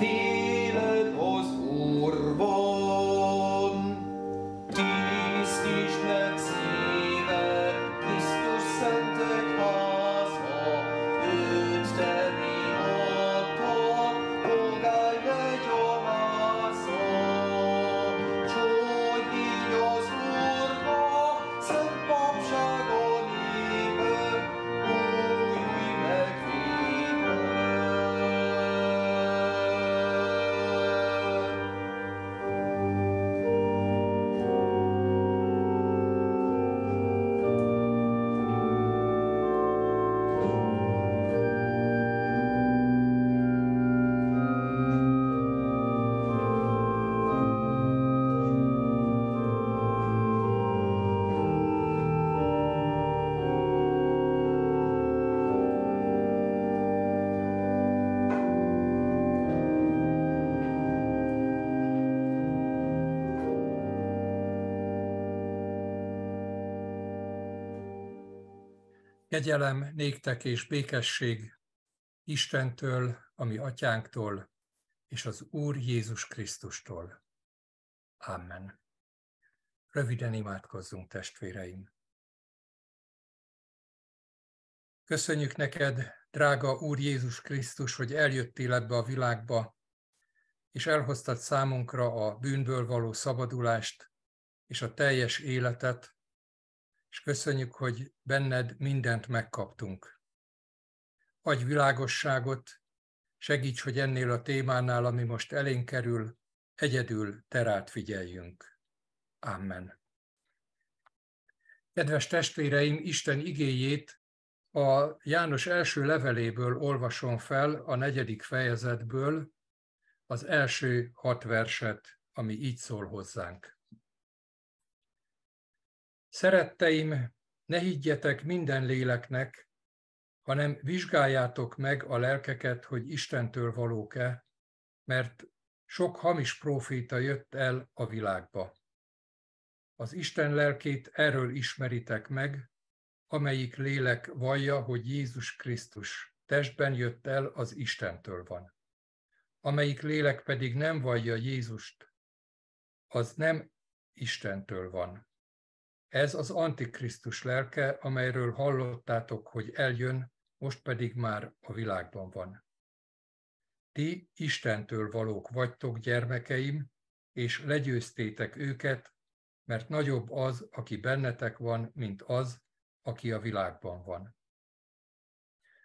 the Kegyelem néktek és békesség Istentől, ami atyánktól, és az Úr Jézus Krisztustól. Amen. Röviden imádkozzunk, testvéreim. Köszönjük neked, drága Úr Jézus Krisztus, hogy eljöttél ebbe a világba, és elhoztad számunkra a bűnből való szabadulást és a teljes életet, és köszönjük, hogy benned mindent megkaptunk. Adj világosságot, segíts, hogy ennél a témánál, ami most elénk kerül, egyedül terát figyeljünk. Amen. Kedves testvéreim, Isten igéjét a János első leveléből olvasom fel, a negyedik fejezetből, az első hat verset, ami így szól hozzánk. Szeretteim, ne higgyetek minden léleknek, hanem vizsgáljátok meg a lelkeket, hogy Istentől valók-e, mert sok hamis próféta jött el a világba. Az Isten lelkét erről ismeritek meg, amelyik lélek vallja, hogy Jézus Krisztus testben jött el, az Istentől van. Amelyik lélek pedig nem vallja Jézust, az nem Istentől van. Ez az antikrisztus lelke, amelyről hallottátok, hogy eljön, most pedig már a világban van. Ti Istentől valók vagytok, gyermekeim, és legyőztétek őket, mert nagyobb az, aki bennetek van, mint az, aki a világban van.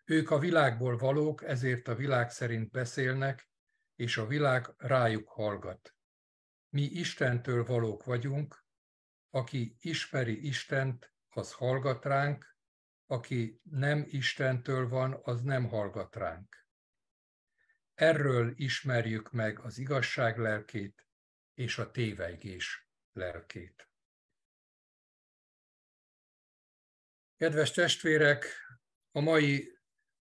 Ők a világból valók, ezért a világ szerint beszélnek, és a világ rájuk hallgat. Mi Istentől valók vagyunk, aki ismeri Istent, az hallgat ránk, aki nem Istentől van, az nem hallgat ránk. Erről ismerjük meg az igazság lelkét és a tévegés lelkét. Kedves testvérek, a mai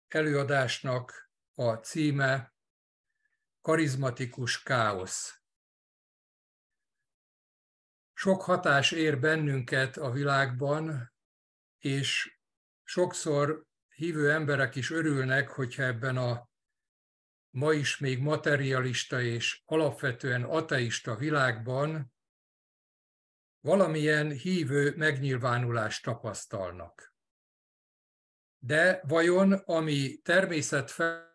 előadásnak a címe Karizmatikus káosz. Sok hatás ér bennünket a világban, és sokszor hívő emberek is örülnek, hogyha ebben a ma is még materialista és alapvetően ateista világban valamilyen hívő megnyilvánulást tapasztalnak. De vajon ami természet fel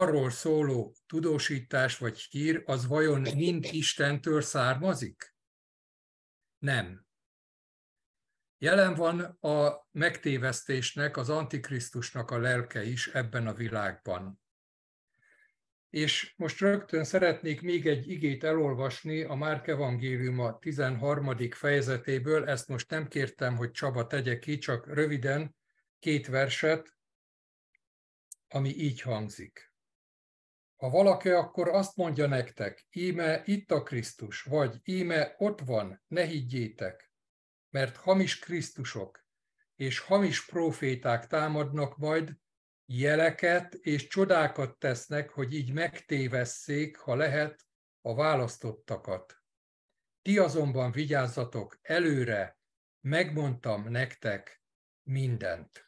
arról szóló tudósítás vagy hír, az vajon mind Istentől származik? Nem. Jelen van a megtévesztésnek, az antikrisztusnak a lelke is ebben a világban. És most rögtön szeretnék még egy igét elolvasni a Márk a 13. fejezetéből, ezt most nem kértem, hogy Csaba tegye ki, csak röviden két verset, ami így hangzik. Ha valaki akkor azt mondja nektek, íme itt a Krisztus, vagy íme ott van, ne higgyétek, mert hamis Krisztusok és hamis proféták támadnak majd, jeleket és csodákat tesznek, hogy így megtévesszék, ha lehet, a választottakat. Ti azonban vigyázzatok előre, megmondtam nektek mindent.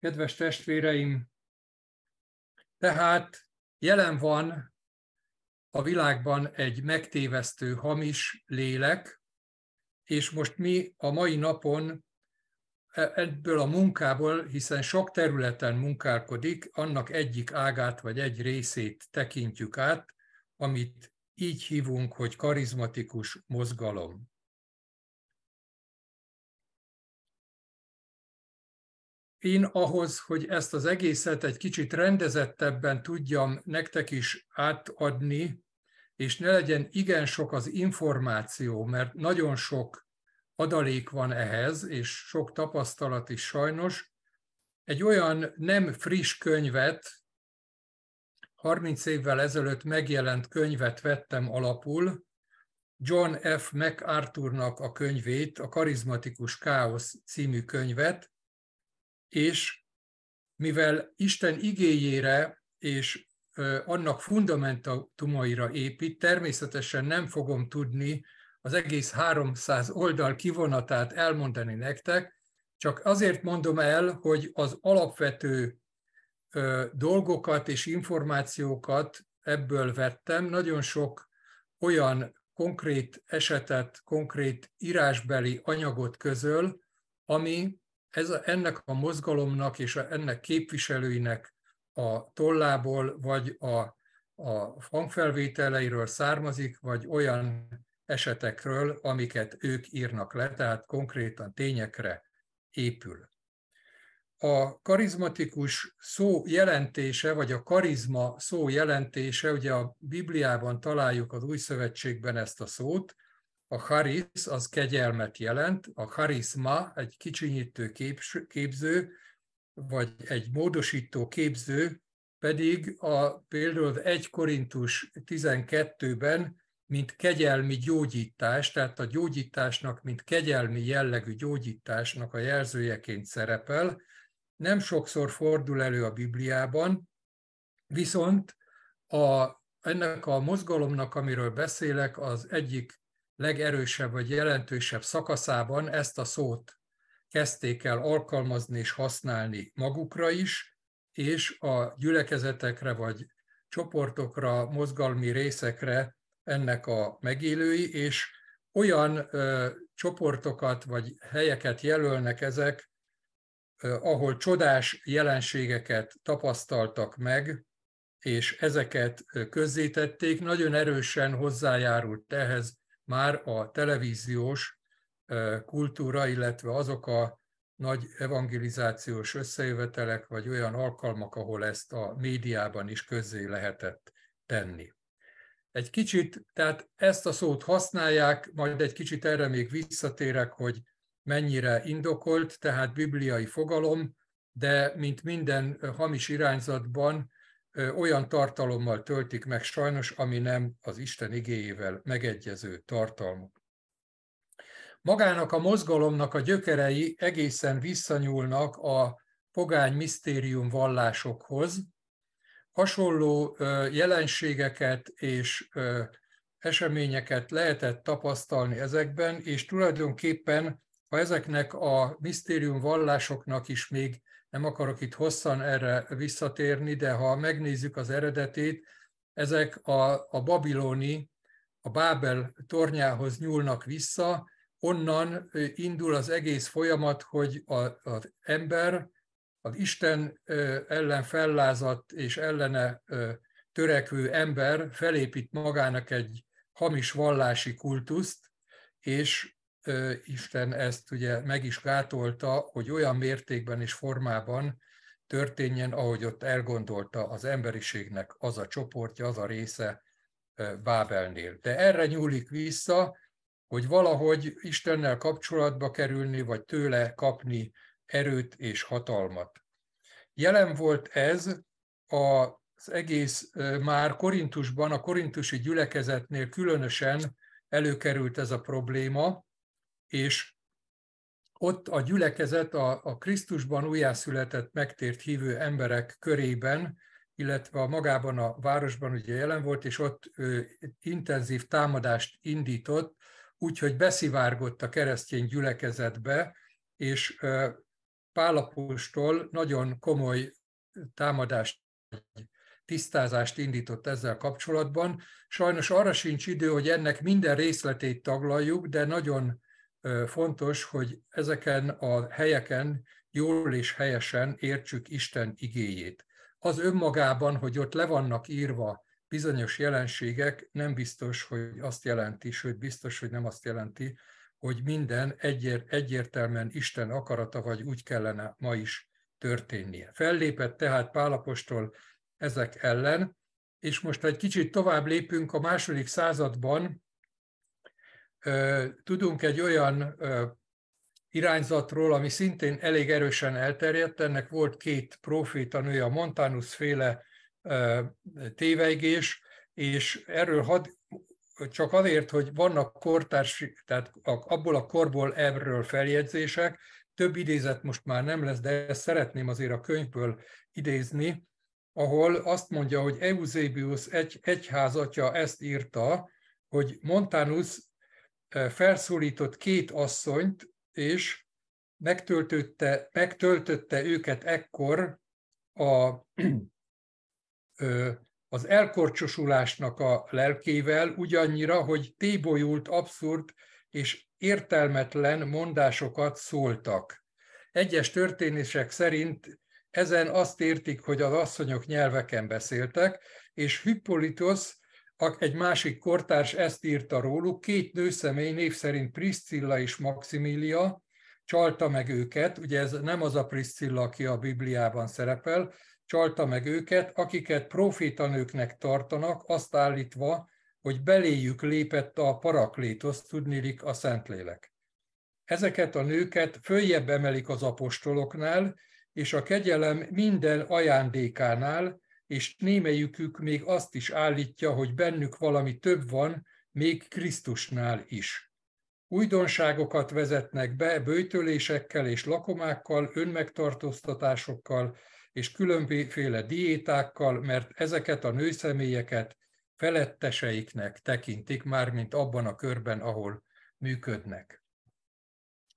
Kedves testvéreim, tehát jelen van a világban egy megtévesztő hamis lélek, és most mi a mai napon e- ebből a munkából, hiszen sok területen munkálkodik, annak egyik ágát vagy egy részét tekintjük át, amit így hívunk, hogy karizmatikus mozgalom. én ahhoz, hogy ezt az egészet egy kicsit rendezettebben tudjam nektek is átadni, és ne legyen igen sok az információ, mert nagyon sok adalék van ehhez, és sok tapasztalat is sajnos, egy olyan nem friss könyvet, 30 évvel ezelőtt megjelent könyvet vettem alapul, John F. MacArthurnak a könyvét, a Karizmatikus Káosz című könyvet, és mivel Isten igényére és annak fundamentumaira épít, természetesen nem fogom tudni az egész 300 oldal kivonatát elmondani nektek, csak azért mondom el, hogy az alapvető dolgokat és információkat ebből vettem. Nagyon sok olyan konkrét esetet, konkrét írásbeli anyagot közöl, ami ez, a, ennek a mozgalomnak és a, ennek képviselőinek a tollából, vagy a, a hangfelvételeiről származik, vagy olyan esetekről, amiket ők írnak le, tehát konkrétan tényekre épül. A karizmatikus szó jelentése, vagy a karizma szó jelentése, ugye a Bibliában találjuk az Új Szövetségben ezt a szót, a charis az kegyelmet jelent, a charizma egy kicsinyítő képző, vagy egy módosító képző, pedig a, például 1 Korintus 12-ben, mint kegyelmi gyógyítás, tehát a gyógyításnak, mint kegyelmi jellegű gyógyításnak a jelzőjeként szerepel, nem sokszor fordul elő a Bibliában, viszont a, ennek a mozgalomnak, amiről beszélek, az egyik legerősebb vagy jelentősebb szakaszában ezt a szót kezdték el alkalmazni és használni magukra is, és a gyülekezetekre vagy csoportokra, mozgalmi részekre ennek a megélői, és olyan ö, csoportokat vagy helyeket jelölnek ezek, ö, ahol csodás jelenségeket tapasztaltak meg, és ezeket közzétették, nagyon erősen hozzájárult ehhez már a televíziós kultúra, illetve azok a nagy evangelizációs összejövetelek, vagy olyan alkalmak, ahol ezt a médiában is közzé lehetett tenni. Egy kicsit, tehát ezt a szót használják, majd egy kicsit erre még visszatérek, hogy mennyire indokolt, tehát bibliai fogalom, de mint minden hamis irányzatban, olyan tartalommal töltik meg sajnos, ami nem az Isten igéjével megegyező tartalmú. Magának a mozgalomnak a gyökerei egészen visszanyúlnak a pogány misztérium vallásokhoz, hasonló jelenségeket és eseményeket lehetett tapasztalni ezekben, és tulajdonképpen, ha ezeknek a misztérium vallásoknak is még nem akarok itt hosszan erre visszatérni, de ha megnézzük az eredetét, ezek a, a babiloni, a Bábel tornyához nyúlnak vissza, onnan indul az egész folyamat, hogy a, az ember az Isten ellen fellázadt és ellene törekvő ember felépít magának egy hamis vallási kultuszt, és Isten ezt ugye meg is gátolta, hogy olyan mértékben és formában történjen, ahogy ott elgondolta az emberiségnek az a csoportja, az a része Bábelnél. De erre nyúlik vissza, hogy valahogy Istennel kapcsolatba kerülni, vagy tőle kapni erőt és hatalmat. Jelen volt ez az egész már Korintusban, a korintusi gyülekezetnél különösen előkerült ez a probléma, és ott a gyülekezet a, a Krisztusban újjászületett, megtért hívő emberek körében, illetve a magában a városban ugye jelen volt, és ott ő, intenzív támadást indított, úgyhogy beszivárgott a keresztény gyülekezetbe, és ö, Pálapostól nagyon komoly támadást, tisztázást indított ezzel kapcsolatban. Sajnos arra sincs idő, hogy ennek minden részletét taglaljuk, de nagyon fontos, hogy ezeken a helyeken jól és helyesen értsük Isten igéjét. Az önmagában, hogy ott le vannak írva bizonyos jelenségek, nem biztos, hogy azt jelenti, sőt biztos, hogy nem azt jelenti, hogy minden egyér, egyértelműen Isten akarata, vagy úgy kellene ma is történnie. Fellépett tehát Pálapostól ezek ellen, és most egy kicsit tovább lépünk a második században, tudunk egy olyan irányzatról, ami szintén elég erősen elterjedt. Ennek volt két profi tanúja, a Montanus féle téveigés, és erről had, csak azért, hogy vannak kortárs, tehát abból a korból erről feljegyzések, több idézet most már nem lesz, de ezt szeretném azért a könyvből idézni, ahol azt mondja, hogy Eusebius egy, egyházatja ezt írta, hogy Montanus felszólított két asszonyt, és megtöltötte, megtöltötte őket ekkor a, az elkorcsosulásnak a lelkével, ugyannyira, hogy tébolyult, abszurd és értelmetlen mondásokat szóltak. Egyes történések szerint ezen azt értik, hogy az asszonyok nyelveken beszéltek, és Hippolytos egy másik kortárs ezt írta róluk, két nőszemély név szerint Priscilla és Maximilia, csalta meg őket, ugye ez nem az a Priscilla, aki a Bibliában szerepel, csalta meg őket, akiket profétanőknek tartanak, azt állítva, hogy beléjük lépett a paraklétos, tudnilik a Szentlélek. Ezeket a nőket följebb emelik az apostoloknál, és a kegyelem minden ajándékánál, és némelyikük még azt is állítja, hogy bennük valami több van, még Krisztusnál is. Újdonságokat vezetnek be bőtölésekkel és lakomákkal, önmegtartóztatásokkal és különféle diétákkal, mert ezeket a nőszemélyeket feletteseiknek tekintik, már mint abban a körben, ahol működnek.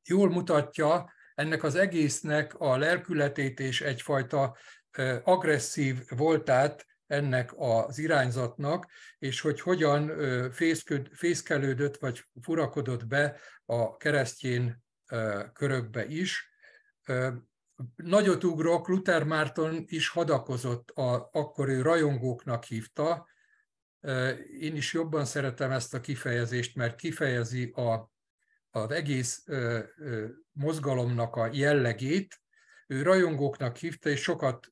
Jól mutatja ennek az egésznek a lelkületét és egyfajta agresszív voltát ennek az irányzatnak, és hogy hogyan fészkelődött vagy furakodott be a keresztjén körökbe is. Nagyot ugrok, Luther Márton is hadakozott, a, akkor ő rajongóknak hívta. Én is jobban szeretem ezt a kifejezést, mert kifejezi a, az egész mozgalomnak a jellegét, ő rajongóknak hívta, és sokat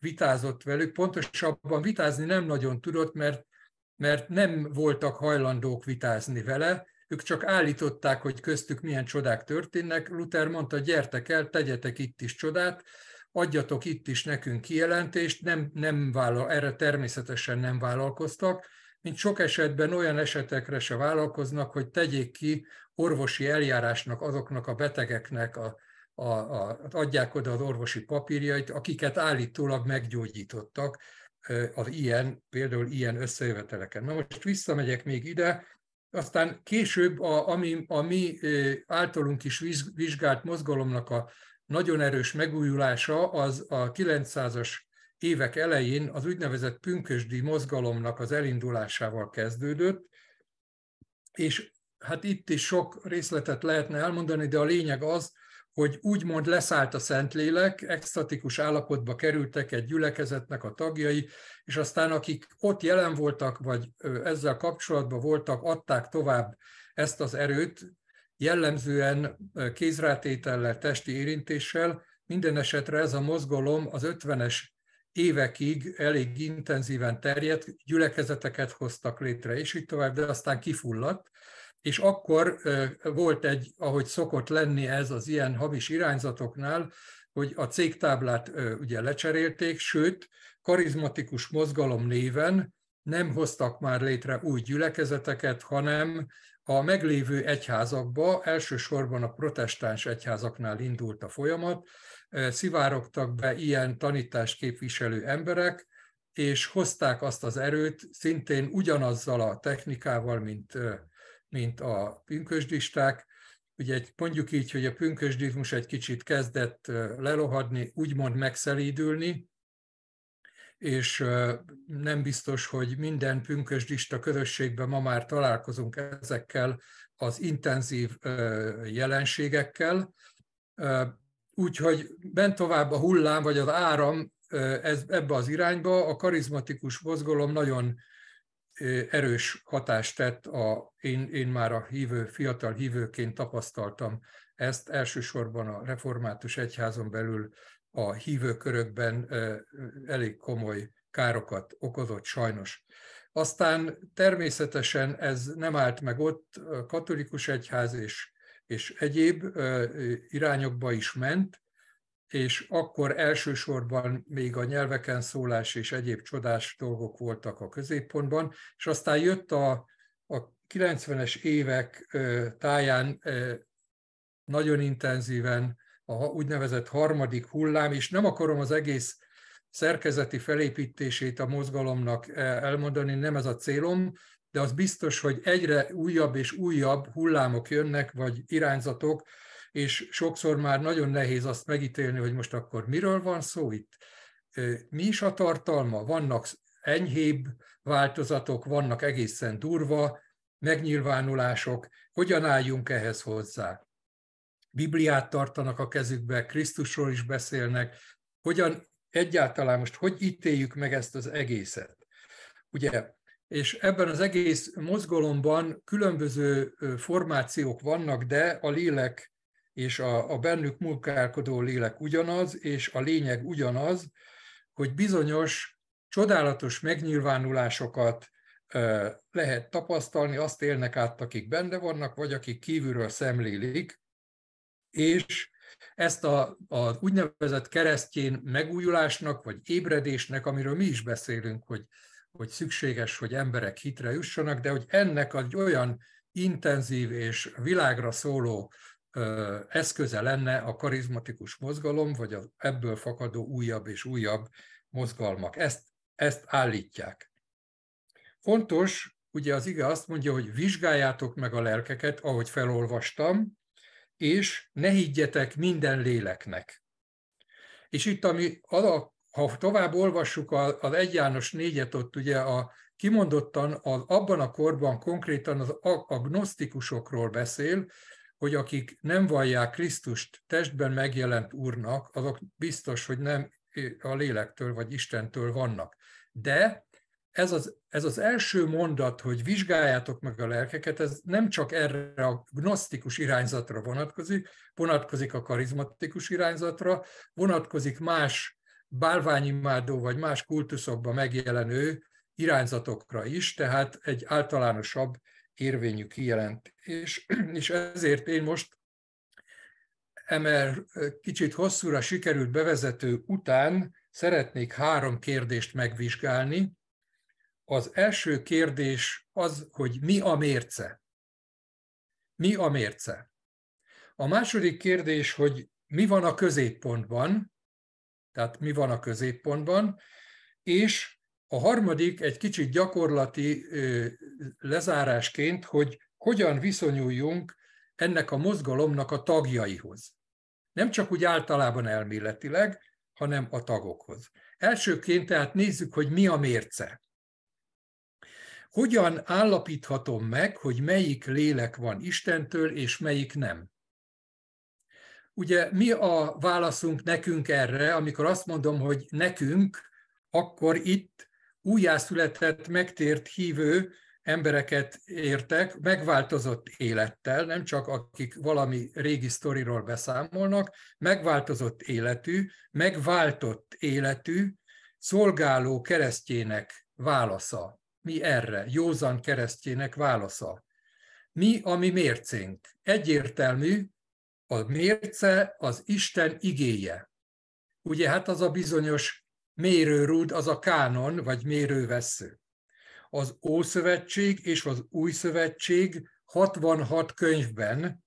vitázott velük, pontosabban vitázni nem nagyon tudott, mert, mert nem voltak hajlandók vitázni vele, ők csak állították, hogy köztük milyen csodák történnek. Luther mondta, gyertek el, tegyetek itt is csodát, adjatok itt is nekünk kijelentést, nem, nem vállal, erre természetesen nem vállalkoztak, mint sok esetben olyan esetekre se vállalkoznak, hogy tegyék ki orvosi eljárásnak azoknak a betegeknek a a, a, hát adják oda az orvosi papírjait, akiket állítólag meggyógyítottak az ilyen, például ilyen összejöveteleken. Na most visszamegyek még ide, aztán később a, ami, a mi általunk is vizsgált mozgalomnak a nagyon erős megújulása az a 900-as évek elején az úgynevezett pünkösdi mozgalomnak az elindulásával kezdődött, és hát itt is sok részletet lehetne elmondani, de a lényeg az, hogy úgymond leszállt a Szentlélek, extatikus állapotba kerültek egy gyülekezetnek a tagjai, és aztán akik ott jelen voltak, vagy ezzel kapcsolatban voltak, adták tovább ezt az erőt, jellemzően kézrátétellel, testi érintéssel. Minden esetre ez a mozgalom az 50-es évekig elég intenzíven terjedt, gyülekezeteket hoztak létre, és így tovább, de aztán kifulladt és akkor volt egy, ahogy szokott lenni ez az ilyen hamis irányzatoknál, hogy a cégtáblát ugye lecserélték, sőt, karizmatikus mozgalom néven nem hoztak már létre új gyülekezeteket, hanem a meglévő egyházakba, elsősorban a protestáns egyházaknál indult a folyamat, szivárogtak be ilyen tanítást képviselő emberek, és hozták azt az erőt szintén ugyanazzal a technikával, mint mint a pünkösdisták. Ugye egy, mondjuk így, hogy a pünkösdizmus egy kicsit kezdett lelohadni, úgymond megszelídülni, és nem biztos, hogy minden pünkösdista közösségben ma már találkozunk ezekkel az intenzív jelenségekkel. Úgyhogy bent tovább a hullám, vagy az áram ez, ebbe az irányba, a karizmatikus mozgalom nagyon erős hatást tett, a, én, én már a hívő, fiatal hívőként tapasztaltam ezt, elsősorban a református egyházon belül a hívőkörökben elég komoly károkat okozott sajnos. Aztán természetesen ez nem állt meg ott, a katolikus egyház és, és egyéb irányokba is ment, és akkor elsősorban még a nyelveken szólás és egyéb csodás dolgok voltak a középpontban, és aztán jött a, a 90-es évek táján nagyon intenzíven a úgynevezett harmadik hullám, és nem akarom az egész szerkezeti felépítését a mozgalomnak elmondani, nem ez a célom, de az biztos, hogy egyre újabb és újabb hullámok jönnek, vagy irányzatok, és sokszor már nagyon nehéz azt megítélni, hogy most akkor miről van szó itt. Mi is a tartalma? Vannak enyhébb változatok, vannak egészen durva megnyilvánulások, hogyan álljunk ehhez hozzá. Bibliát tartanak a kezükbe, Krisztusról is beszélnek, hogyan egyáltalán most hogy ítéljük meg ezt az egészet. Ugye, és ebben az egész mozgalomban különböző formációk vannak, de a lélek és a, a bennük munkálkodó lélek ugyanaz, és a lényeg ugyanaz, hogy bizonyos csodálatos megnyilvánulásokat lehet tapasztalni, azt élnek át, akik benne vannak, vagy akik kívülről szemlélik, és ezt a, a úgynevezett keresztjén megújulásnak, vagy ébredésnek, amiről mi is beszélünk, hogy, hogy szükséges, hogy emberek hitre jussanak, de hogy ennek egy olyan intenzív és világra szóló eszköze lenne a karizmatikus mozgalom, vagy az ebből fakadó újabb és újabb mozgalmak. Ezt, ezt állítják. Fontos, ugye az ige azt mondja, hogy vizsgáljátok meg a lelkeket, ahogy felolvastam, és ne higgyetek minden léleknek. És itt, ami, ha tovább olvassuk az egy János négyet, ott ugye a, kimondottan az, abban a korban konkrétan az agnosztikusokról beszél, hogy akik nem vallják Krisztust testben megjelent Úrnak, azok biztos, hogy nem a lélektől vagy Istentől vannak. De ez az, ez az első mondat, hogy vizsgáljátok meg a lelkeket, ez nem csak erre a gnosztikus irányzatra vonatkozik, vonatkozik a karizmatikus irányzatra, vonatkozik más bálványimádó vagy más kultuszokban megjelenő irányzatokra is, tehát egy általánosabb érvényű kijelentés, és ezért én most emel kicsit hosszúra sikerült bevezető után szeretnék három kérdést megvizsgálni. Az első kérdés az, hogy mi a mérce? Mi a mérce? A második kérdés, hogy mi van a középpontban, tehát mi van a középpontban, és a harmadik egy kicsit gyakorlati lezárásként, hogy hogyan viszonyuljunk ennek a mozgalomnak a tagjaihoz. Nem csak úgy általában elméletileg, hanem a tagokhoz. Elsőként tehát nézzük, hogy mi a mérce. Hogyan állapíthatom meg, hogy melyik lélek van Istentől, és melyik nem? Ugye mi a válaszunk nekünk erre, amikor azt mondom, hogy nekünk, akkor itt újjászületett, megtért hívő embereket értek megváltozott élettel, nem csak akik valami régi sztoriról beszámolnak, megváltozott életű, megváltott életű, szolgáló keresztjének válasza. Mi erre? Józan keresztjének válasza. Mi a mi mércénk? Egyértelmű, a mérce az Isten igéje. Ugye hát az a bizonyos mérőrúd az a kánon, vagy mérővesző. Az Ószövetség és az Új Szövetség 66 könyvben,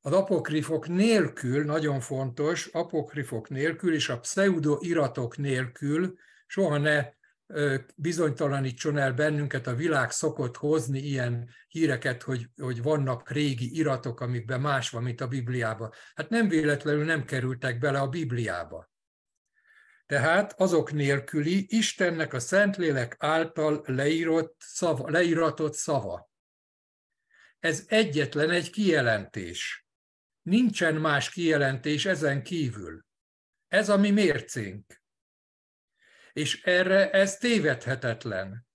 az apokrifok nélkül, nagyon fontos, apokrifok nélkül és a pseudoiratok nélkül soha ne bizonytalanítson el bennünket, a világ szokott hozni ilyen híreket, hogy, hogy vannak régi iratok, amikben más van, mint a Bibliában. Hát nem véletlenül nem kerültek bele a Bibliába tehát azok nélküli Istennek a Szentlélek által leírott szava, leíratott szava. Ez egyetlen egy kijelentés. Nincsen más kijelentés ezen kívül. Ez a mi mércénk. És erre ez tévedhetetlen.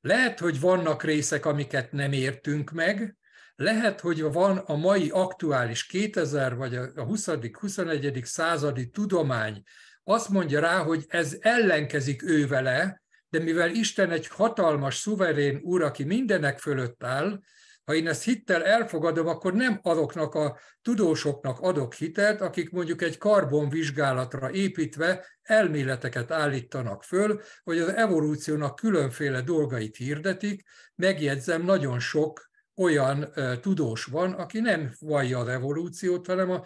Lehet, hogy vannak részek, amiket nem értünk meg, lehet, hogy van a mai aktuális 2000 vagy a 20. 21. századi tudomány azt mondja rá, hogy ez ellenkezik ő vele, de mivel Isten egy hatalmas, szuverén úr, aki mindenek fölött áll, ha én ezt hittel elfogadom, akkor nem azoknak a tudósoknak adok hitet, akik mondjuk egy karbonvizsgálatra építve elméleteket állítanak föl, vagy az evolúciónak különféle dolgait hirdetik. Megjegyzem, nagyon sok olyan tudós van, aki nem vallja az evolúciót, hanem a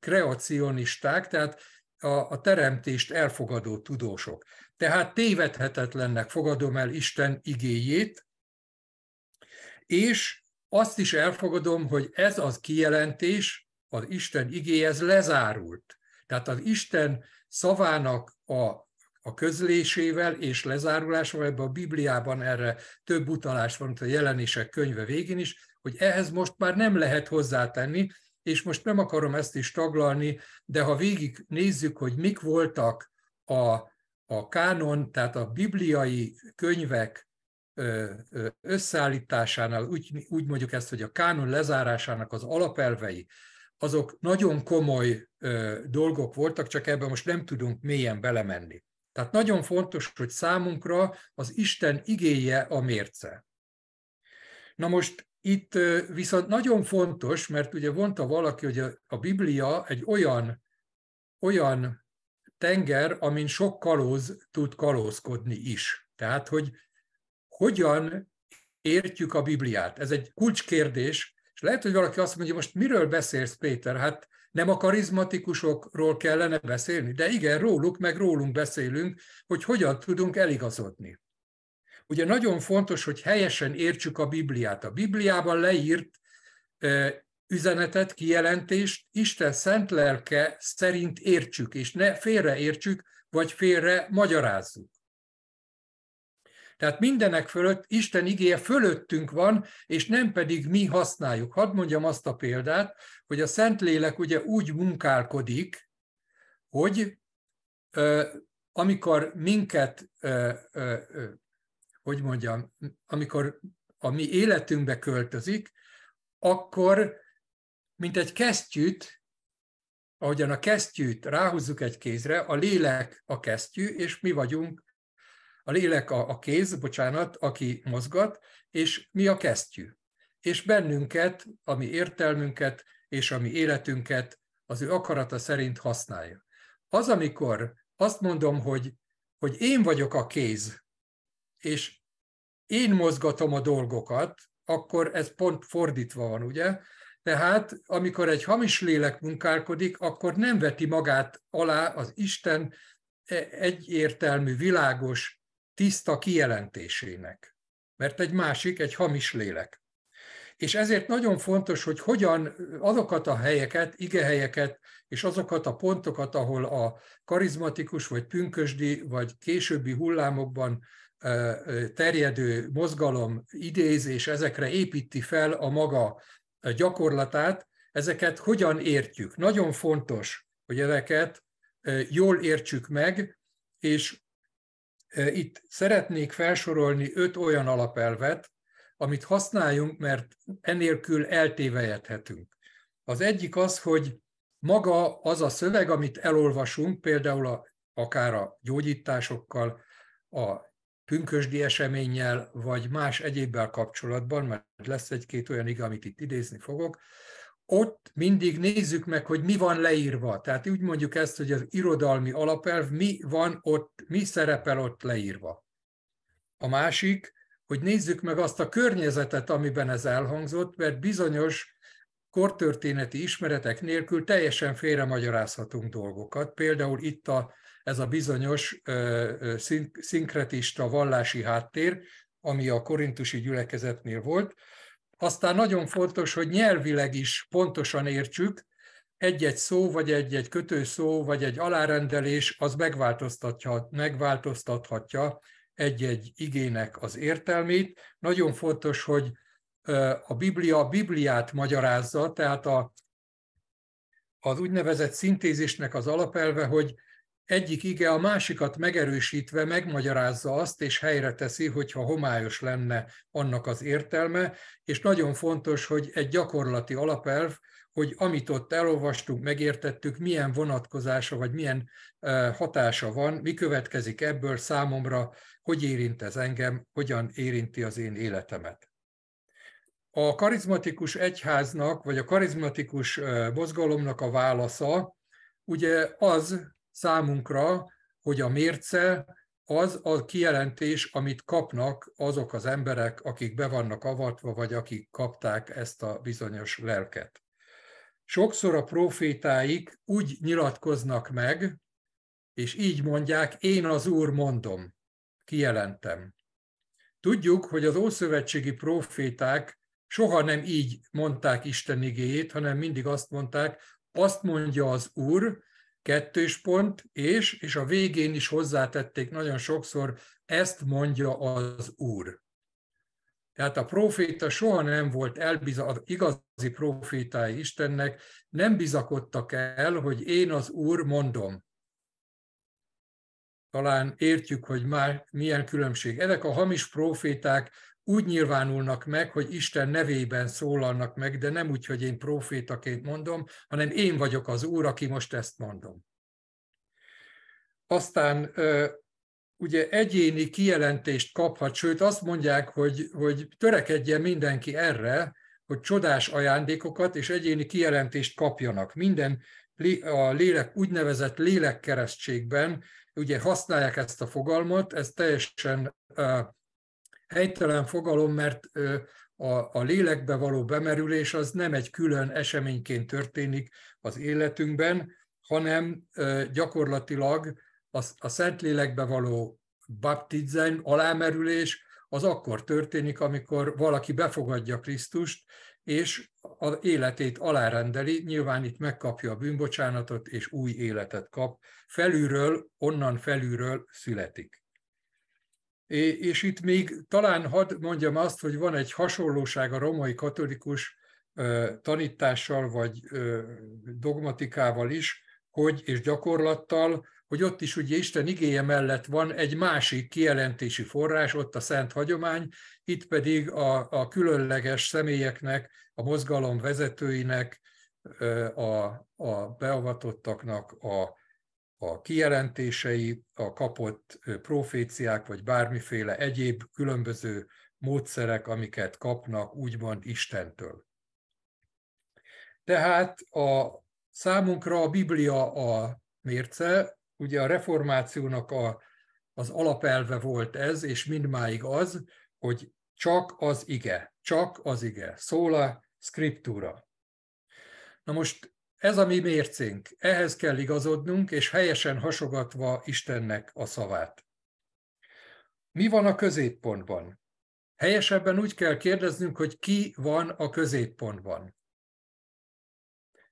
kreacionisták, tehát a, a teremtést elfogadó tudósok. Tehát tévedhetetlennek fogadom el Isten igéjét, és azt is elfogadom, hogy ez az kijelentés, az Isten igéhez lezárult. Tehát az Isten szavának a, a közlésével és lezárulásával, ebben a Bibliában erre több utalás van, a jelenések könyve végén is, hogy ehhez most már nem lehet hozzátenni, és most nem akarom ezt is taglalni, de ha végig nézzük, hogy mik voltak a, a kánon, tehát a bibliai könyvek összeállításánál, úgy, úgy mondjuk ezt, hogy a kánon lezárásának az alapelvei, azok nagyon komoly dolgok voltak, csak ebben most nem tudunk mélyen belemenni. Tehát nagyon fontos, hogy számunkra az Isten igéje a mérce. Na most itt viszont nagyon fontos, mert ugye mondta valaki, hogy a, Biblia egy olyan, olyan tenger, amin sok kalóz tud kalózkodni is. Tehát, hogy hogyan értjük a Bibliát? Ez egy kulcskérdés, és lehet, hogy valaki azt mondja, most miről beszélsz, Péter? Hát nem a karizmatikusokról kellene beszélni, de igen, róluk, meg rólunk beszélünk, hogy hogyan tudunk eligazodni. Ugye nagyon fontos, hogy helyesen értsük a Bibliát. A Bibliában leírt üzenetet, kijelentést Isten szent lelke szerint értsük, és ne félreértsük, vagy félre magyarázzuk. Tehát mindenek fölött Isten igéje fölöttünk van, és nem pedig mi használjuk. Hadd mondjam azt a példát, hogy a Szentlélek ugye úgy munkálkodik, hogy amikor minket hogy mondjam, amikor a mi életünkbe költözik, akkor mint egy kesztyűt, ahogyan a kesztyűt ráhúzzuk egy kézre, a lélek a kesztyű, és mi vagyunk, a lélek a, a kéz, bocsánat, aki mozgat, és mi a kesztyű. És bennünket, a mi értelmünket és a mi életünket az ő akarata szerint használja. Az, amikor azt mondom, hogy, hogy én vagyok a kéz, és én mozgatom a dolgokat, akkor ez pont fordítva van, ugye? Tehát amikor egy hamis lélek munkálkodik, akkor nem veti magát alá az Isten e, egyértelmű, világos, tiszta kijelentésének. Mert egy másik, egy hamis lélek. És ezért nagyon fontos, hogy hogyan azokat a helyeket, helyeket és azokat a pontokat, ahol a karizmatikus, vagy pünkösdi, vagy későbbi hullámokban terjedő mozgalom idéz, és ezekre építi fel a maga gyakorlatát, ezeket hogyan értjük. Nagyon fontos, hogy ezeket jól értsük meg, és itt szeretnék felsorolni öt olyan alapelvet, amit használjunk, mert enélkül eltévejedhetünk. Az egyik az, hogy maga az a szöveg, amit elolvasunk, például a, akár a gyógyításokkal, a pünkösdi eseménnyel, vagy más egyébbel kapcsolatban, mert lesz egy-két olyan ige, amit itt idézni fogok, ott mindig nézzük meg, hogy mi van leírva. Tehát úgy mondjuk ezt, hogy az irodalmi alapelv, mi van ott, mi szerepel ott leírva. A másik, hogy nézzük meg azt a környezetet, amiben ez elhangzott, mert bizonyos kortörténeti ismeretek nélkül teljesen félremagyarázhatunk dolgokat. Például itt a, ez a bizonyos ö, szink, szinkretista vallási háttér, ami a korintusi gyülekezetnél volt. Aztán nagyon fontos, hogy nyelvileg is pontosan értsük, egy-egy szó, vagy egy-egy kötőszó, vagy egy alárendelés, az megváltoztatja, megváltoztathatja egy-egy igének az értelmét. Nagyon fontos, hogy a Biblia a Bibliát magyarázza, tehát a, az úgynevezett szintézisnek az alapelve, hogy egyik ige a másikat megerősítve megmagyarázza azt, és helyre teszi, hogyha homályos lenne annak az értelme, és nagyon fontos, hogy egy gyakorlati alapelv, hogy amit ott elolvastunk, megértettük, milyen vonatkozása vagy milyen hatása van, mi következik ebből számomra, hogy érint ez engem, hogyan érinti az én életemet a karizmatikus egyháznak, vagy a karizmatikus mozgalomnak a válasza, ugye az számunkra, hogy a mérce az a kijelentés, amit kapnak azok az emberek, akik be vannak avatva, vagy akik kapták ezt a bizonyos lelket. Sokszor a profétáik úgy nyilatkoznak meg, és így mondják, én az Úr mondom, kijelentem. Tudjuk, hogy az ószövetségi proféták soha nem így mondták Isten igéjét, hanem mindig azt mondták, azt mondja az Úr, kettős pont, és, és a végén is hozzátették nagyon sokszor, ezt mondja az Úr. Tehát a proféta soha nem volt elbiza, az igazi profétái Istennek nem bizakodtak el, hogy én az Úr mondom. Talán értjük, hogy már milyen különbség. Ezek a hamis proféták úgy nyilvánulnak meg, hogy Isten nevében szólalnak meg, de nem úgy, hogy én profétaként mondom, hanem én vagyok az Úr, aki most ezt mondom. Aztán ugye egyéni kijelentést kaphat, sőt azt mondják, hogy, hogy törekedjen mindenki erre, hogy csodás ajándékokat és egyéni kijelentést kapjanak. Minden a lélek, úgynevezett lélekkeresztségben, ugye használják ezt a fogalmat, ez teljesen helytelen fogalom, mert a, a lélekbe való bemerülés az nem egy külön eseményként történik az életünkben, hanem gyakorlatilag a, a Szentlélekbe való baptizány, alámerülés, az akkor történik, amikor valaki befogadja Krisztust, és az életét alárendeli, nyilván itt megkapja a bűnbocsánatot, és új életet kap. Felülről, onnan felülről születik. És itt még talán hadd mondjam azt, hogy van egy hasonlóság a romai katolikus tanítással vagy dogmatikával is, hogy és gyakorlattal, hogy ott is ugye Isten igéje mellett van egy másik kijelentési forrás, ott a szent hagyomány, itt pedig a, a különleges személyeknek, a mozgalom vezetőinek, a, a beavatottaknak a a kijelentései, a kapott proféciák, vagy bármiféle egyéb különböző módszerek, amiket kapnak úgymond Istentől. Tehát a számunkra a Biblia a mérce, ugye a reformációnak a, az alapelve volt ez, és mindmáig az, hogy csak az ige, csak az ige, szóla scriptura. Na most ez a mi mércénk, ehhez kell igazodnunk, és helyesen hasogatva Istennek a szavát. Mi van a középpontban? Helyesebben úgy kell kérdeznünk, hogy ki van a középpontban.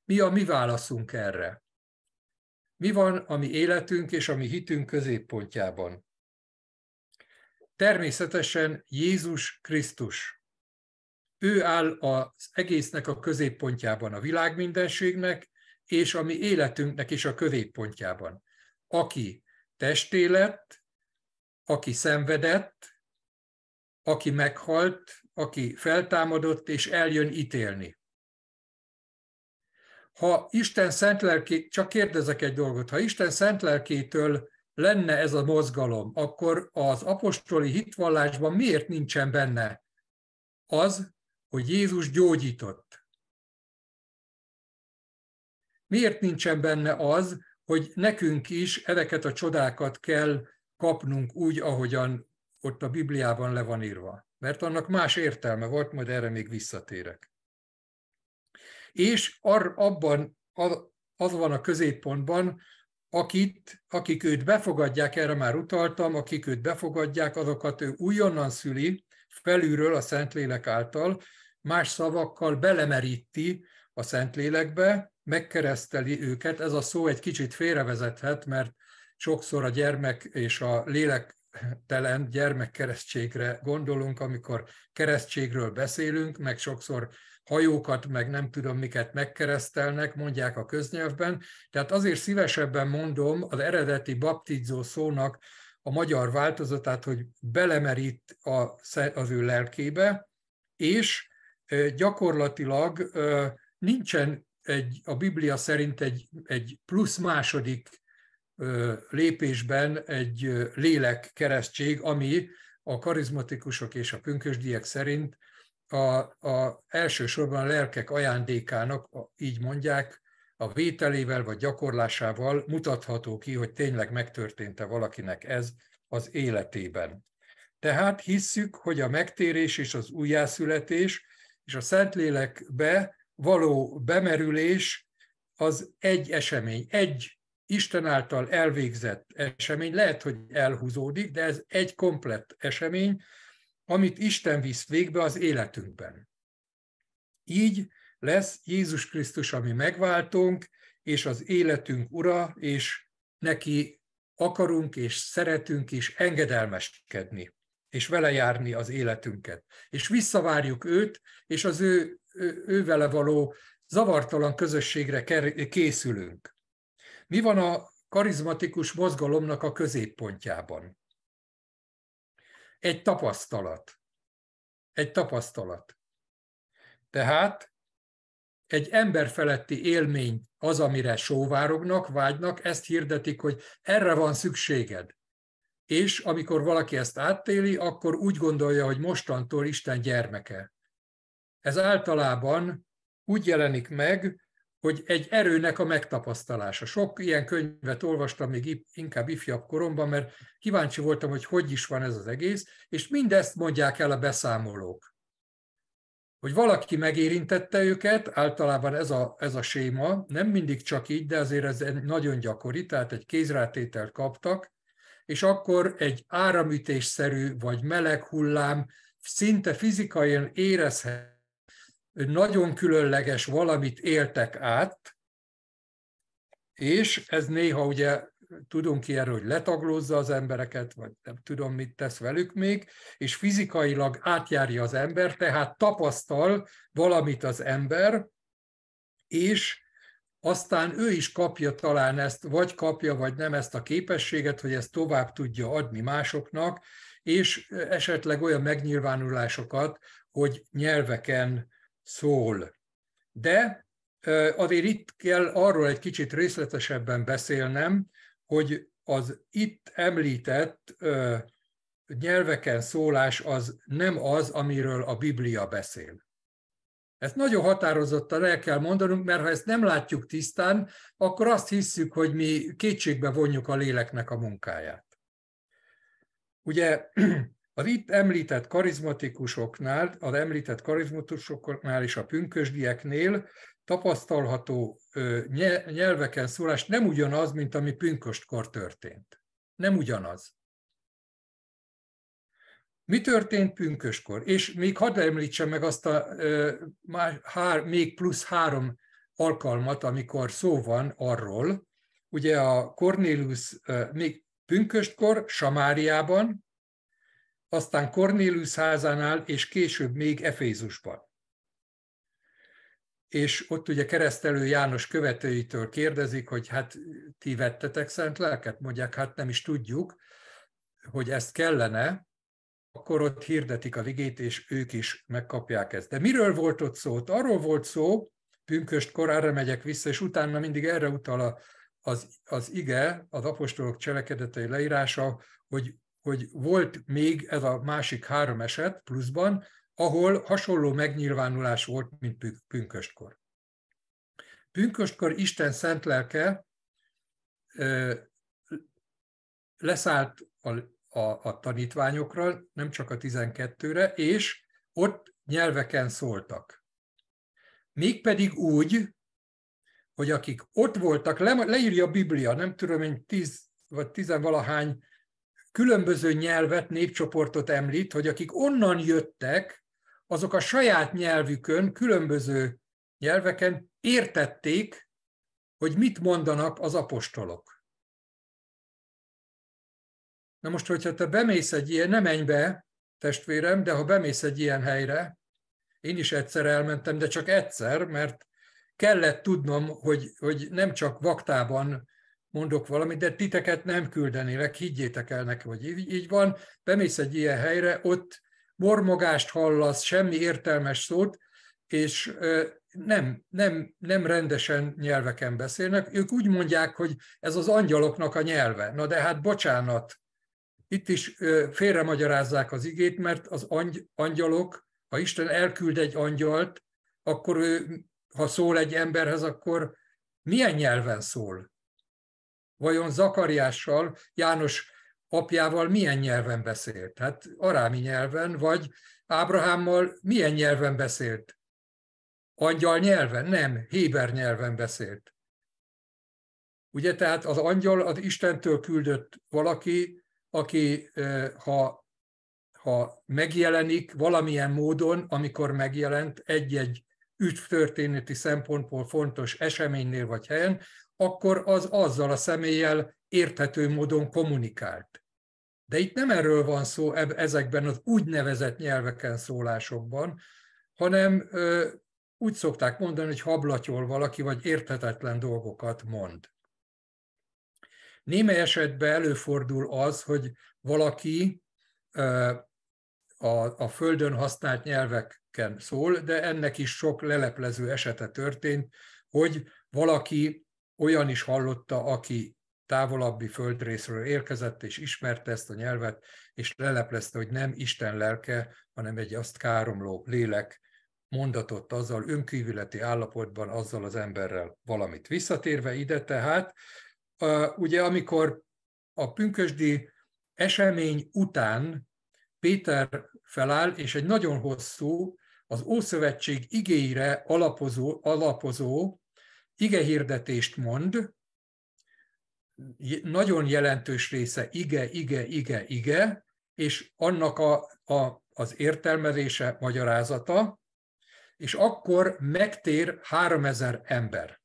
Mi a mi válaszunk erre? Mi van a mi életünk és a mi hitünk középpontjában? Természetesen Jézus Krisztus. Ő áll az egésznek a középpontjában, a világ mindenségnek, és a mi életünknek is a középpontjában. Aki testé lett, aki szenvedett, aki meghalt, aki feltámadott és eljön ítélni. Ha Isten szent lelké, csak kérdezek egy dolgot, ha Isten szent lelkétől lenne ez a mozgalom, akkor az apostoli hitvallásban miért nincsen benne az, hogy Jézus gyógyított. Miért nincsen benne az, hogy nekünk is ezeket a csodákat kell kapnunk úgy, ahogyan ott a Bibliában le van írva? Mert annak más értelme volt, majd erre még visszatérek. És ar, abban az van a középpontban, akit, akik őt befogadják, erre már utaltam, akik őt befogadják, azokat ő újonnan szüli, felülről a Szentlélek által, más szavakkal belemeríti a Szentlélekbe, megkereszteli őket. Ez a szó egy kicsit félrevezethet, mert sokszor a gyermek és a lélek telent gyermekkeresztségre gondolunk, amikor keresztségről beszélünk, meg sokszor hajókat, meg nem tudom miket megkeresztelnek, mondják a köznyelvben. Tehát azért szívesebben mondom az eredeti baptizó szónak a magyar változatát, hogy belemerít az ő lelkébe, és gyakorlatilag nincsen egy, a Biblia szerint egy, egy plusz második lépésben egy lélek keresztség, ami a karizmatikusok és a pünkösdiek szerint a, a elsősorban a lelkek ajándékának, így mondják, a vételével vagy gyakorlásával mutatható ki, hogy tényleg megtörtént-e valakinek ez az életében. Tehát hisszük, hogy a megtérés és az újjászületés és a Szentlélekbe való bemerülés az egy esemény, egy Isten által elvégzett esemény, lehet, hogy elhúzódik, de ez egy komplett esemény, amit Isten visz végbe az életünkben. Így lesz Jézus Krisztus, ami megváltunk, és az életünk ura, és neki akarunk és szeretünk is engedelmeskedni és vele járni az életünket. És visszavárjuk őt, és az ő, ő, ő vele való zavartalan közösségre készülünk. Mi van a karizmatikus mozgalomnak a középpontjában? Egy tapasztalat. Egy tapasztalat. Tehát egy emberfeletti élmény az, amire sóvárognak, vágynak, ezt hirdetik, hogy erre van szükséged és amikor valaki ezt áttéli, akkor úgy gondolja, hogy mostantól Isten gyermeke. Ez általában úgy jelenik meg, hogy egy erőnek a megtapasztalása. Sok ilyen könyvet olvastam még inkább ifjabb koromban, mert kíváncsi voltam, hogy hogy is van ez az egész, és mindezt mondják el a beszámolók. Hogy valaki megérintette őket, általában ez a, ez a séma, nem mindig csak így, de azért ez nagyon gyakori, tehát egy kézrátételt kaptak, és akkor egy áramütésszerű vagy meleg hullám szinte fizikailag érezhet, nagyon különleges valamit éltek át, és ez néha ugye tudunk erről, hogy letaglózza az embereket, vagy nem tudom, mit tesz velük még, és fizikailag átjárja az ember, tehát tapasztal valamit az ember, és aztán ő is kapja talán ezt, vagy kapja, vagy nem ezt a képességet, hogy ezt tovább tudja adni másoknak, és esetleg olyan megnyilvánulásokat, hogy nyelveken szól. De azért itt kell arról egy kicsit részletesebben beszélnem, hogy az itt említett nyelveken szólás az nem az, amiről a Biblia beszél. Ezt nagyon határozottan el kell mondanunk, mert ha ezt nem látjuk tisztán, akkor azt hisszük, hogy mi kétségbe vonjuk a léleknek a munkáját. Ugye az itt említett karizmatikusoknál, az említett karizmatikusoknál és a pünkösdieknél tapasztalható nyelveken szólás nem ugyanaz, mint ami pünköstkor történt. Nem ugyanaz. Mi történt pünköskor? És még hadd említsem meg azt a ö, hár, még plusz három alkalmat, amikor szó van arról, ugye a Cornélius még pünköstkor Samáriában, aztán Cornélius házánál, és később még Efézusban. És ott ugye keresztelő János követőitől kérdezik, hogy hát ti vettetek szent lelket? Mondják, hát nem is tudjuk, hogy ezt kellene, akkor ott hirdetik a vigét, és ők is megkapják ezt. De miről volt ott szó? Ott arról volt szó, pünköst korára megyek vissza, és utána mindig erre utal a, az, az ige, az apostolok cselekedetei leírása, hogy, hogy volt még ez a másik három eset pluszban, ahol hasonló megnyilvánulás volt, mint pünköstkor. Pünköstkor Isten szent lelke leszállt a a, a tanítványokra, nem csak a 12-re, és ott nyelveken szóltak. Mégpedig úgy, hogy akik ott voltak, le, leírja a Biblia, nem tudom hogy tíz vagy tizenvalahány különböző nyelvet, népcsoportot említ, hogy akik onnan jöttek, azok a saját nyelvükön, különböző nyelveken értették, hogy mit mondanak az apostolok. Na most, hogyha te bemész egy ilyen, nem menj be, testvérem, de ha bemész egy ilyen helyre, én is egyszer elmentem, de csak egyszer, mert kellett tudnom, hogy, hogy nem csak vaktában mondok valamit, de titeket nem küldenélek, higgyétek el neki, hogy így, így van. Bemész egy ilyen helyre, ott mormogást hallasz, semmi értelmes szót, és nem, nem, nem rendesen nyelveken beszélnek. Ők úgy mondják, hogy ez az angyaloknak a nyelve. Na de hát bocsánat, itt is félremagyarázzák az igét, mert az angy- angyalok, ha Isten elküld egy angyalt, akkor ő, ha szól egy emberhez, akkor milyen nyelven szól? Vajon Zakariással, János apjával milyen nyelven beszélt? Hát arámi nyelven, vagy Ábrahámmal milyen nyelven beszélt? Angyal nyelven? Nem, héber nyelven beszélt. Ugye tehát az angyal az Istentől küldött valaki, aki ha, ha megjelenik valamilyen módon, amikor megjelent egy-egy ügytörténeti szempontból fontos eseménynél vagy helyen, akkor az azzal a személlyel érthető módon kommunikált. De itt nem erről van szó ezekben az úgynevezett nyelveken szólásokban, hanem ö, úgy szokták mondani, hogy hablatyol valaki, vagy érthetetlen dolgokat mond. Némely esetben előfordul az, hogy valaki a, a földön használt nyelveken szól, de ennek is sok leleplező esete történt, hogy valaki olyan is hallotta, aki távolabbi földrészről érkezett, és ismerte ezt a nyelvet, és leleplezte, hogy nem Isten lelke, hanem egy azt káromló lélek mondatott azzal önkívületi állapotban azzal az emberrel valamit. Visszatérve ide tehát, ugye amikor a pünkösdi esemény után Péter feláll, és egy nagyon hosszú, az Ószövetség igéire alapozó, alapozó hirdetést mond, nagyon jelentős része ige, ige, ige, ige, és annak a, a, az értelmezése, magyarázata, és akkor megtér 3000 ember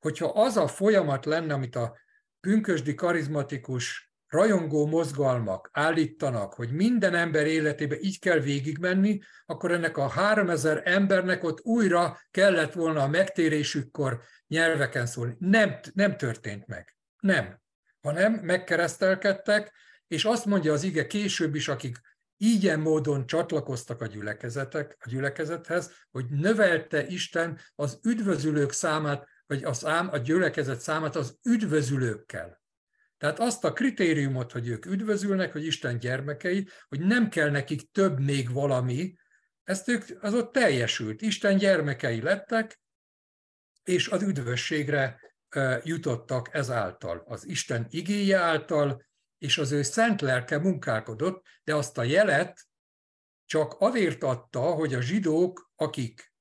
hogyha az a folyamat lenne, amit a pünkösdi karizmatikus rajongó mozgalmak állítanak, hogy minden ember életébe így kell végigmenni, akkor ennek a 3000 embernek ott újra kellett volna a megtérésükkor nyelveken szólni. Nem, nem történt meg. Nem. Hanem megkeresztelkedtek, és azt mondja az ige később is, akik ilyen módon csatlakoztak a, gyülekezetek, a gyülekezethez, hogy növelte Isten az üdvözülők számát hogy a, szám, a gyülekezet számát az üdvözülőkkel. Tehát azt a kritériumot, hogy ők üdvözülnek, hogy Isten gyermekei, hogy nem kell nekik több még valami, ezt ők, az ott teljesült. Isten gyermekei lettek, és az üdvösségre jutottak ezáltal, az Isten igéje által, és az ő szent lelke munkálkodott, de azt a jelet csak azért adta, hogy a zsidók, akik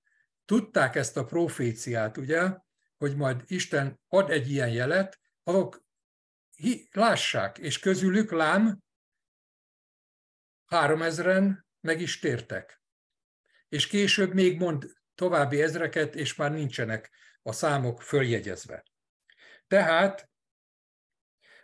tudták ezt a proféciát, ugye, hogy majd Isten ad egy ilyen jelet, azok lássák, és közülük lám háromezren meg is tértek. És később még mond további ezreket, és már nincsenek a számok följegyezve. Tehát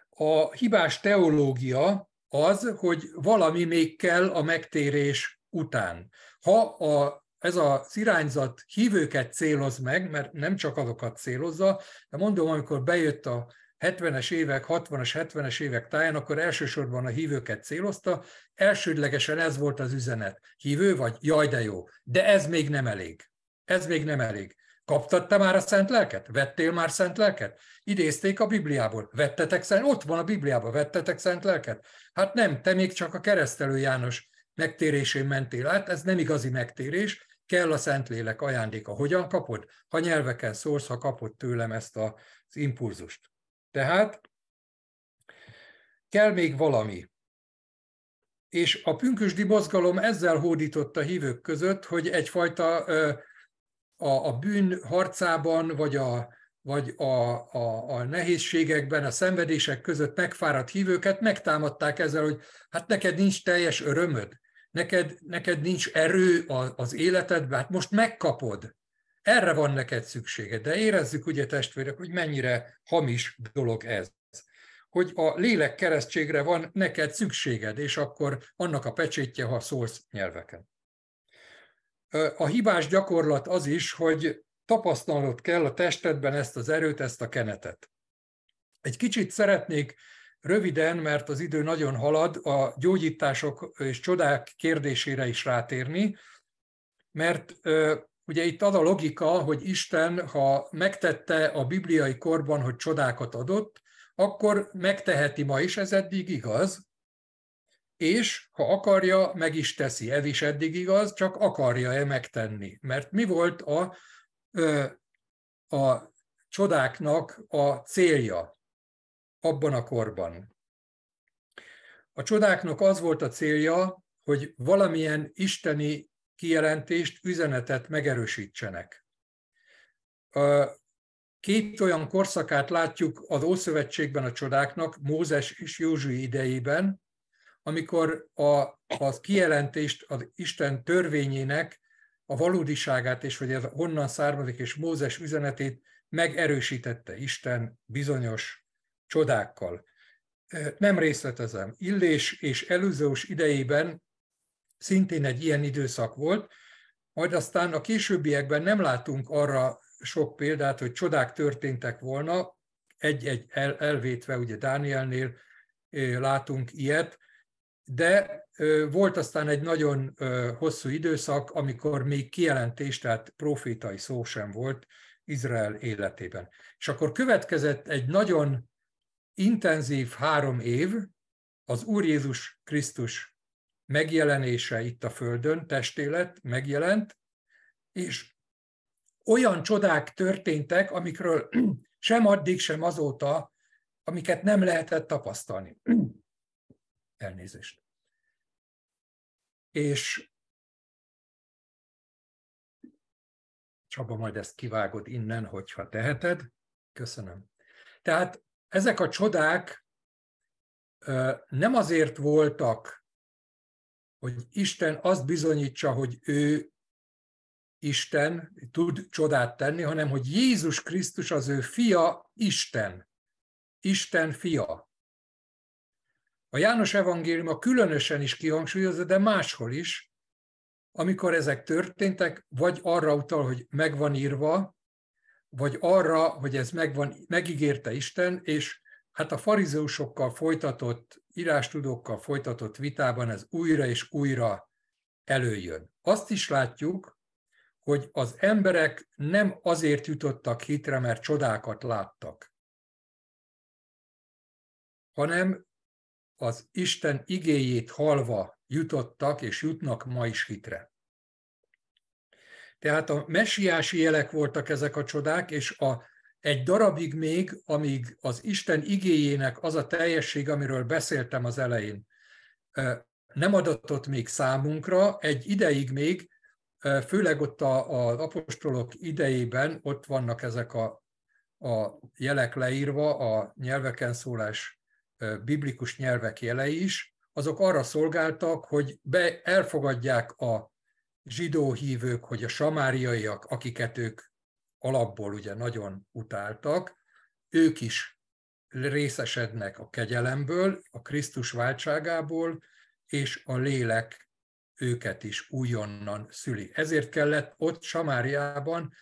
a hibás teológia az, hogy valami még kell a megtérés után. Ha a ez az irányzat hívőket céloz meg, mert nem csak azokat célozza, de mondom, amikor bejött a 70-es évek, 60-as, 70-es évek táján, akkor elsősorban a hívőket célozta, elsődlegesen ez volt az üzenet. Hívő vagy? Jaj, de jó. De ez még nem elég. Ez még nem elég. Kaptad te már a szent lelket? Vettél már szent lelket? Idézték a Bibliából. Vettetek szent? Ott van a Bibliában. Vettetek szent lelket? Hát nem, te még csak a keresztelő János megtérésén mentél át, ez nem igazi megtérés, kell a Szentlélek ajándéka. Hogyan kapod? Ha nyelveken szólsz ha kapod tőlem ezt az impulzust. Tehát kell még valami. És a pünkösdi mozgalom ezzel hódította hívők között, hogy egyfajta a, a bűn harcában, vagy a, vagy a, a, a nehézségekben, a szenvedések között megfáradt hívőket megtámadták ezzel, hogy hát neked nincs teljes örömöd, neked, neked nincs erő az életedben, hát most megkapod. Erre van neked szükséged. De érezzük ugye testvérek, hogy mennyire hamis dolog ez hogy a lélek keresztségre van neked szükséged, és akkor annak a pecsétje, ha szólsz nyelveken. A hibás gyakorlat az is, hogy tapasztalnod kell a testedben ezt az erőt, ezt a kenetet. Egy kicsit szeretnék röviden, mert az idő nagyon halad, a gyógyítások és csodák kérdésére is rátérni, mert ugye itt az a logika, hogy Isten, ha megtette a bibliai korban, hogy csodákat adott, akkor megteheti ma is, ez eddig igaz, és ha akarja, meg is teszi. Ez is eddig igaz, csak akarja-e megtenni. Mert mi volt a, a csodáknak a célja? abban a korban. A csodáknak az volt a célja, hogy valamilyen isteni kijelentést, üzenetet megerősítsenek. A két olyan korszakát látjuk az Ószövetségben a csodáknak, Mózes és Józsi idejében, amikor a, a kijelentést az Isten törvényének a valódiságát, és hogy ez honnan származik, és Mózes üzenetét megerősítette Isten bizonyos csodákkal. Nem részletezem. Illés és előzős idejében szintén egy ilyen időszak volt, majd aztán a későbbiekben nem látunk arra sok példát, hogy csodák történtek volna, egy-egy el, elvétve, ugye Dánielnél látunk ilyet, de volt aztán egy nagyon hosszú időszak, amikor még kijelentés, tehát profétai szó sem volt Izrael életében. És akkor következett egy nagyon intenzív három év az Úr Jézus Krisztus megjelenése itt a Földön, testélet megjelent, és olyan csodák történtek, amikről sem addig, sem azóta, amiket nem lehetett tapasztalni. Elnézést. És Csaba, majd ezt kivágod innen, hogyha teheted. Köszönöm. Tehát ezek a csodák nem azért voltak, hogy Isten azt bizonyítsa, hogy ő Isten tud csodát tenni, hanem hogy Jézus Krisztus az ő fia Isten. Isten fia. A János evangélium a különösen is kihangsúlyozza, de máshol is, amikor ezek történtek, vagy arra utal, hogy megvan írva, vagy arra, hogy ez megvan, megígérte Isten, és hát a farizeusokkal folytatott, írástudókkal folytatott vitában ez újra és újra előjön. Azt is látjuk, hogy az emberek nem azért jutottak hitre, mert csodákat láttak, hanem az Isten igéjét halva jutottak és jutnak ma is hitre. Tehát a messiási jelek voltak ezek a csodák, és a, egy darabig még, amíg az Isten igéjének az a teljesség, amiről beszéltem az elején, nem adatott még számunkra, egy ideig még, főleg ott az apostolok idejében, ott vannak ezek a, a jelek leírva, a nyelveken szólás biblikus nyelvek jelei is, azok arra szolgáltak, hogy be elfogadják a zsidó hívők, hogy a samáriaiak, akiket ők alapból ugye nagyon utáltak, ők is részesednek a kegyelemből, a Krisztus váltságából, és a lélek őket is újonnan szüli. Ezért kellett ott Samáriában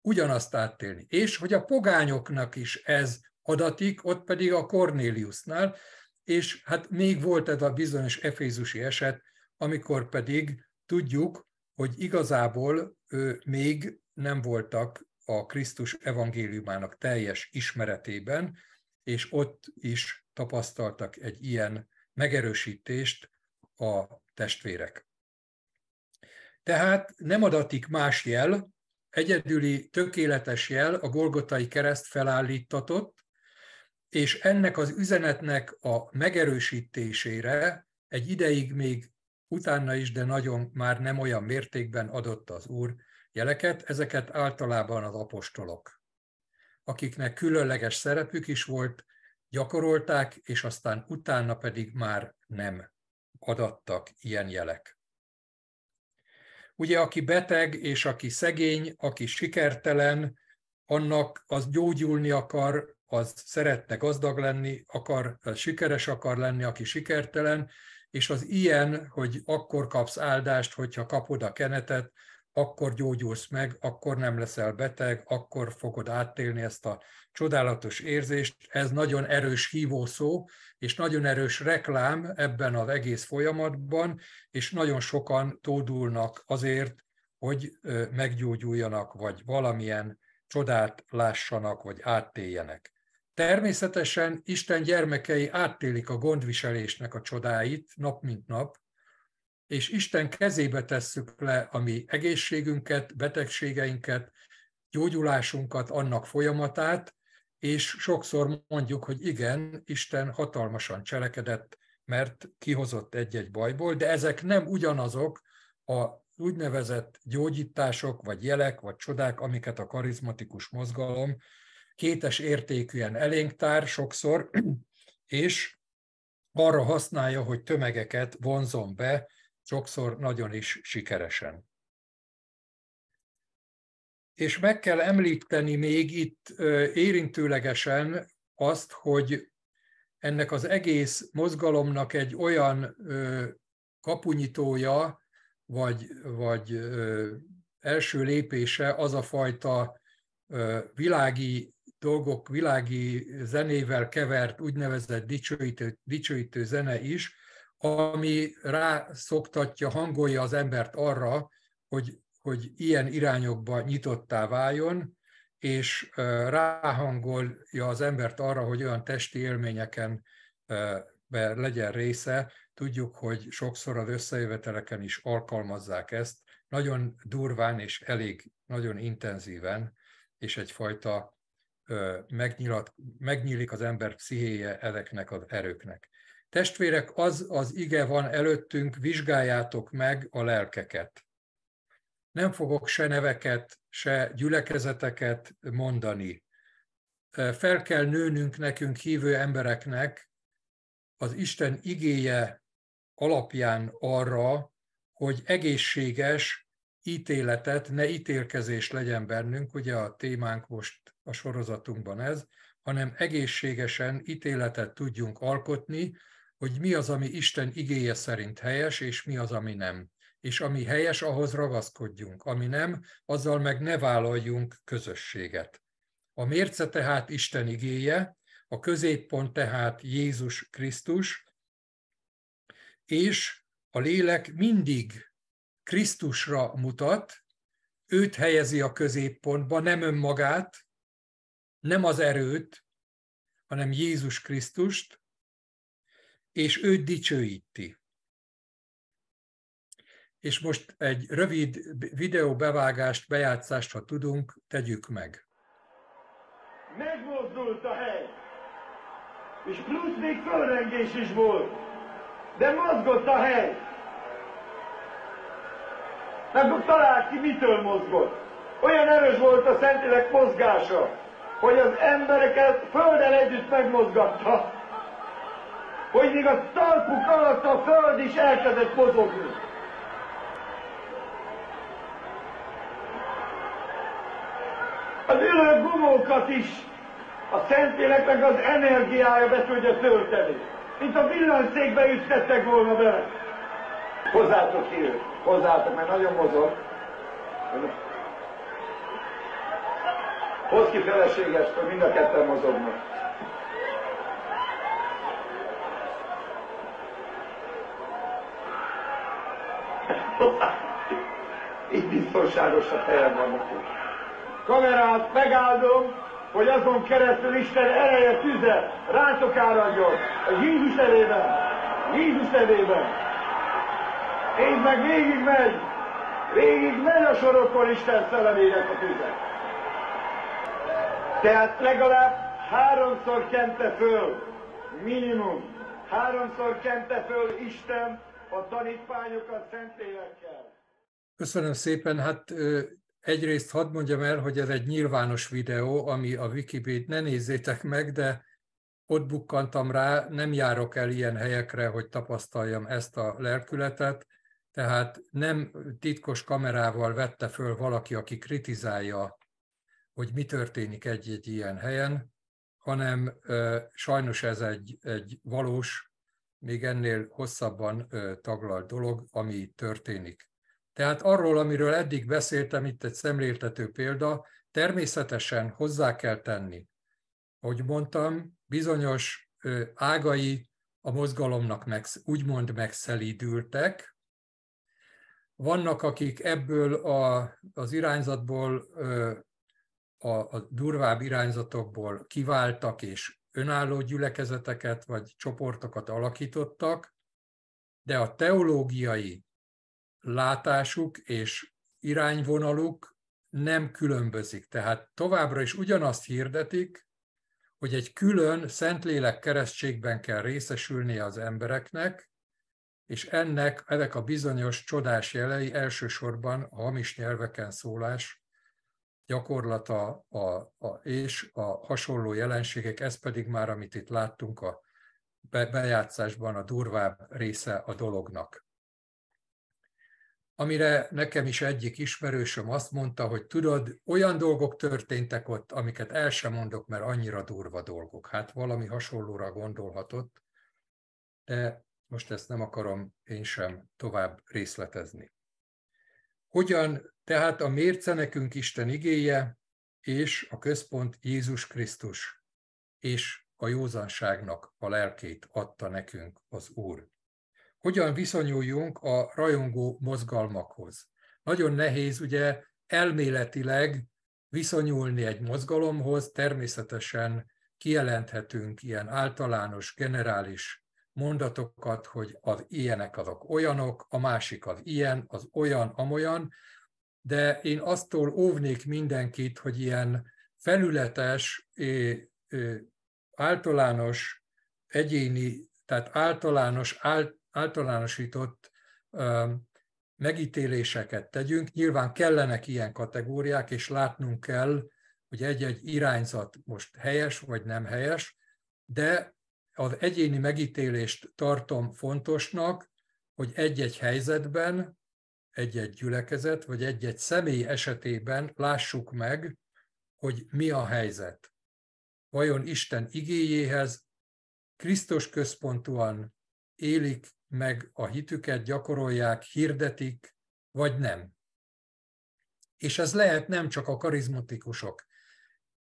ugyanazt áttélni. És hogy a pogányoknak is ez adatik, ott pedig a Kornéliusnál, és hát még volt ez a bizonyos efézusi eset, amikor pedig tudjuk, hogy igazából ő még nem voltak a Krisztus evangéliumának teljes ismeretében, és ott is tapasztaltak egy ilyen megerősítést a testvérek. Tehát nem adatik más jel, egyedüli tökéletes jel a Golgotai kereszt felállítatott, és ennek az üzenetnek a megerősítésére egy ideig még Utána is, de nagyon már nem olyan mértékben adott az Úr jeleket, ezeket általában az apostolok, akiknek különleges szerepük is volt, gyakorolták, és aztán utána pedig már nem adattak ilyen jelek. Ugye, aki beteg és aki szegény, aki sikertelen, annak az gyógyulni akar, az szeretne gazdag lenni, akar, sikeres akar lenni, aki sikertelen, és az ilyen, hogy akkor kapsz áldást, hogyha kapod a kenetet, akkor gyógyulsz meg, akkor nem leszel beteg, akkor fogod átélni ezt a csodálatos érzést. Ez nagyon erős hívószó, és nagyon erős reklám ebben az egész folyamatban, és nagyon sokan tódulnak azért, hogy meggyógyuljanak, vagy valamilyen csodát lássanak, vagy áttéljenek. Természetesen Isten gyermekei áttélik a gondviselésnek a csodáit nap mint nap, és Isten kezébe tesszük le a mi egészségünket, betegségeinket, gyógyulásunkat, annak folyamatát, és sokszor mondjuk, hogy igen, Isten hatalmasan cselekedett, mert kihozott egy-egy bajból, de ezek nem ugyanazok a úgynevezett gyógyítások, vagy jelek, vagy csodák, amiket a karizmatikus mozgalom kétes értékűen elénk tár sokszor, és arra használja, hogy tömegeket vonzon be, sokszor nagyon is sikeresen. És meg kell említeni még itt érintőlegesen azt, hogy ennek az egész mozgalomnak egy olyan kapunyítója vagy, vagy első lépése az a fajta világi dolgok világi zenével kevert úgynevezett dicsőítő, dicsőítő zene is, ami rászoktatja, hangolja az embert arra, hogy, hogy ilyen irányokba nyitottá váljon, és ráhangolja az embert arra, hogy olyan testi élményeken be legyen része. Tudjuk, hogy sokszor az összejöveteleken is alkalmazzák ezt, nagyon durván és elég nagyon intenzíven, és egyfajta megnyilat, megnyílik az ember pszichéje ezeknek az erőknek. Testvérek, az az ige van előttünk, vizsgáljátok meg a lelkeket. Nem fogok se neveket, se gyülekezeteket mondani. Fel kell nőnünk nekünk hívő embereknek az Isten igéje alapján arra, hogy egészséges ítéletet, ne ítélkezés legyen bennünk, ugye a témánk most a sorozatunkban ez, hanem egészségesen ítéletet tudjunk alkotni, hogy mi az, ami Isten igéje szerint helyes, és mi az, ami nem. És ami helyes, ahhoz ragaszkodjunk, ami nem, azzal meg ne vállaljunk közösséget. A mérce tehát Isten igéje, a középpont tehát Jézus Krisztus, és a lélek mindig Krisztusra mutat, őt helyezi a középpontba, nem önmagát, nem az erőt, hanem Jézus Krisztust, és őt dicsőíti. És most egy rövid videóbevágást, bejátszást, ha tudunk, tegyük meg. Megmozdult a hely, és plusz még fölrengés is volt, de mozgott a hely. Nem hát tudom, találni, ki, mitől mozgott. Olyan erős volt a Szentlélek mozgása, hogy az embereket földdel együtt megmozgatta, hogy még a talpuk alatt a föld is elkezdett mozogni. Az ülő gumókat is a Szentléleknek az energiája be tudja tölteni. Mint a villanyszékbe ütettek volna be. Hozzátok ki őt, hozzátok, mert nagyon mozog. Hozd ki hogy mind a ketten mozognak. Így a helyen vannak. Kamerát megáldom, hogy azon keresztül Isten ereje tüze rátok áradjon, a Jézus elében. Jézus elében. Én meg végig megy, végig megy a sorokon Isten szellemének a tüzet. Tehát legalább háromszor kente föl, minimum, háromszor kente föl Isten a tanítványokat élekkel. Köszönöm szépen, hát egyrészt hadd mondjam el, hogy ez egy nyilvános videó, ami a Wikibét ne nézzétek meg, de ott bukkantam rá, nem járok el ilyen helyekre, hogy tapasztaljam ezt a lelkületet, tehát nem titkos kamerával vette föl valaki, aki kritizálja hogy mi történik egy-egy ilyen helyen, hanem sajnos ez egy, egy valós, még ennél hosszabban taglalt dolog, ami történik. Tehát arról, amiről eddig beszéltem, itt egy szemléltető példa, természetesen hozzá kell tenni, hogy mondtam, bizonyos ágai a mozgalomnak meg, úgymond megszelídültek. Vannak, akik ebből a, az irányzatból a, a durvább irányzatokból kiváltak és önálló gyülekezeteket vagy csoportokat alakítottak, de a teológiai látásuk és irányvonaluk nem különbözik. Tehát továbbra is ugyanazt hirdetik, hogy egy külön Szentlélek keresztségben kell részesülnie az embereknek, és ennek, ezek a bizonyos csodás jelei elsősorban a hamis nyelveken szólás gyakorlata a, a, és a hasonló jelenségek, ez pedig már, amit itt láttunk a be, bejátszásban, a durvább része a dolognak. Amire nekem is egyik ismerősöm azt mondta, hogy tudod, olyan dolgok történtek ott, amiket el sem mondok, mert annyira durva dolgok. Hát valami hasonlóra gondolhatott, de most ezt nem akarom én sem tovább részletezni. Hogyan tehát a mérce nekünk Isten igéje, és a központ Jézus Krisztus, és a józanságnak a lelkét adta nekünk az Úr. Hogyan viszonyuljunk a rajongó mozgalmakhoz? Nagyon nehéz ugye elméletileg viszonyulni egy mozgalomhoz, természetesen kijelenthetünk ilyen általános, generális mondatokat, hogy az ilyenek azok olyanok, a másik az ilyen, az olyan, amolyan, de én aztól óvnék mindenkit, hogy ilyen felületes, általános, egyéni, tehát általános, általánosított megítéléseket tegyünk. Nyilván kellenek ilyen kategóriák, és látnunk kell, hogy egy-egy irányzat most helyes vagy nem helyes, de az egyéni megítélést tartom fontosnak, hogy egy-egy helyzetben, egy-egy gyülekezet, vagy egy-egy személy esetében lássuk meg, hogy mi a helyzet. Vajon Isten igéjéhez Krisztus központúan élik meg a hitüket, gyakorolják, hirdetik, vagy nem. És ez lehet nem csak a karizmatikusok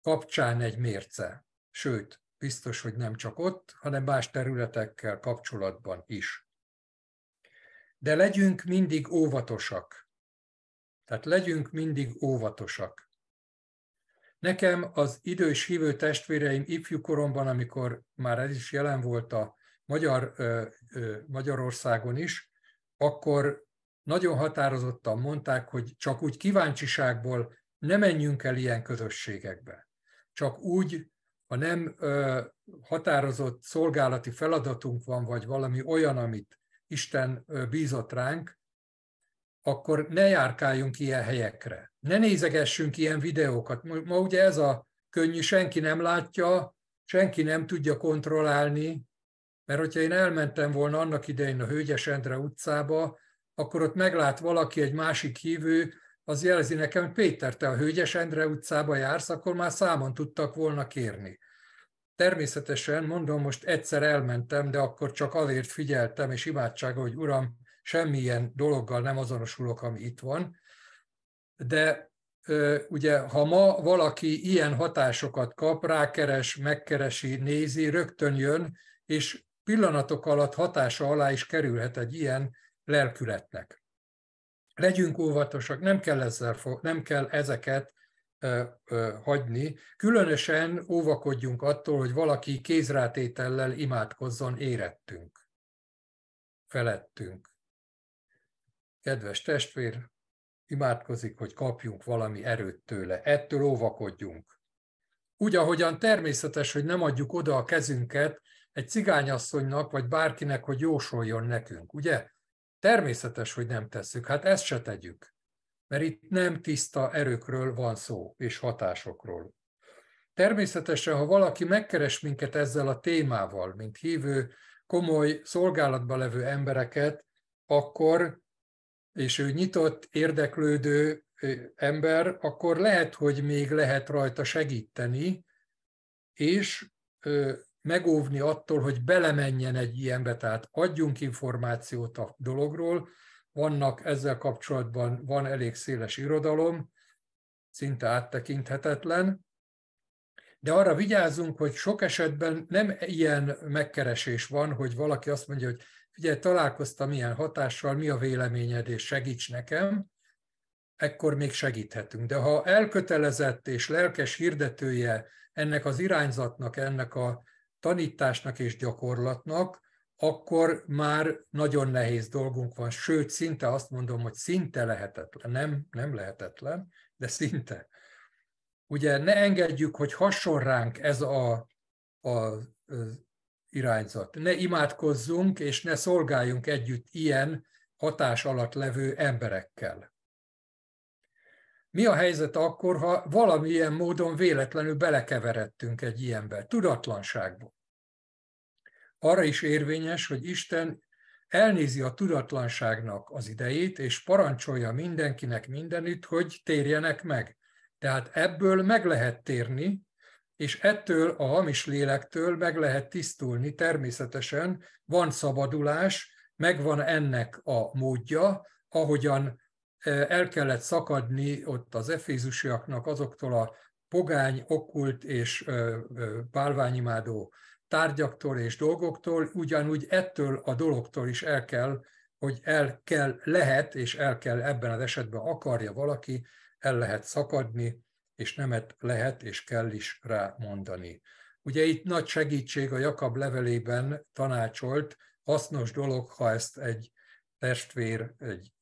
kapcsán egy mérce, sőt, biztos, hogy nem csak ott, hanem más területekkel kapcsolatban is. De legyünk mindig óvatosak. Tehát legyünk mindig óvatosak. Nekem az idős hívő testvéreim ifjú koromban, amikor már ez is jelen volt a Magyar, Magyarországon is, akkor nagyon határozottan mondták, hogy csak úgy kíváncsiságból ne menjünk el ilyen közösségekbe. Csak úgy ha nem ö, határozott szolgálati feladatunk van, vagy valami olyan, amit Isten ö, bízott ránk, akkor ne járkáljunk ilyen helyekre. Ne nézegessünk ilyen videókat. Ma ugye ez a könnyű, senki nem látja, senki nem tudja kontrollálni, mert hogyha én elmentem volna annak idején a hőgyesendre Endre utcába, akkor ott meglát valaki egy másik hívő, az jelzi nekem, hogy Péter, te a Hőgyes Endre utcába jársz, akkor már számon tudtak volna kérni. Természetesen, mondom, most egyszer elmentem, de akkor csak azért figyeltem, és imádsága, hogy uram, semmilyen dologgal nem azonosulok, ami itt van. De ugye, ha ma valaki ilyen hatásokat kap, rákeres, megkeresi, nézi, rögtön jön, és pillanatok alatt hatása alá is kerülhet egy ilyen lelkületnek legyünk óvatosak, nem kell, ezzel, nem kell ezeket hagyni. Különösen óvakodjunk attól, hogy valaki kézrátétellel imádkozzon érettünk, felettünk. Kedves testvér, imádkozik, hogy kapjunk valami erőt tőle. Ettől óvakodjunk. Úgy, ahogyan természetes, hogy nem adjuk oda a kezünket egy cigányasszonynak, vagy bárkinek, hogy jósoljon nekünk, ugye? Természetes, hogy nem tesszük, hát ezt se tegyük, mert itt nem tiszta erőkről van szó, és hatásokról. Természetesen, ha valaki megkeres minket ezzel a témával, mint hívő, komoly szolgálatba levő embereket, akkor, és ő nyitott, érdeklődő ember, akkor lehet, hogy még lehet rajta segíteni, és megóvni attól, hogy belemenjen egy ilyenbe, tehát adjunk információt a dologról, vannak ezzel kapcsolatban, van elég széles irodalom, szinte áttekinthetetlen, de arra vigyázunk, hogy sok esetben nem ilyen megkeresés van, hogy valaki azt mondja, hogy figyelj, találkoztam ilyen hatással, mi a véleményed, és segíts nekem, ekkor még segíthetünk. De ha elkötelezett és lelkes hirdetője ennek az irányzatnak, ennek a tanításnak és gyakorlatnak, akkor már nagyon nehéz dolgunk van, sőt, szinte azt mondom, hogy szinte lehetetlen, nem, nem lehetetlen, de szinte. Ugye ne engedjük, hogy hason ránk ez a, a, az irányzat. Ne imádkozzunk és ne szolgáljunk együtt ilyen hatás alatt levő emberekkel mi a helyzet akkor, ha valamilyen módon véletlenül belekeveredtünk egy ilyenbe, tudatlanságból? Arra is érvényes, hogy Isten elnézi a tudatlanságnak az idejét, és parancsolja mindenkinek mindenütt, hogy térjenek meg. Tehát ebből meg lehet térni, és ettől a hamis lélektől meg lehet tisztulni természetesen, van szabadulás, megvan ennek a módja, ahogyan el kellett szakadni ott az efézusiaknak azoktól a pogány, okkult és bálványimádó tárgyaktól és dolgoktól, ugyanúgy ettől a dologtól is el kell, hogy el kell, lehet, és el kell ebben az esetben akarja valaki, el lehet szakadni, és nemet lehet és kell is rá mondani. Ugye itt nagy segítség a Jakab levelében tanácsolt, hasznos dolog, ha ezt egy testvér, egy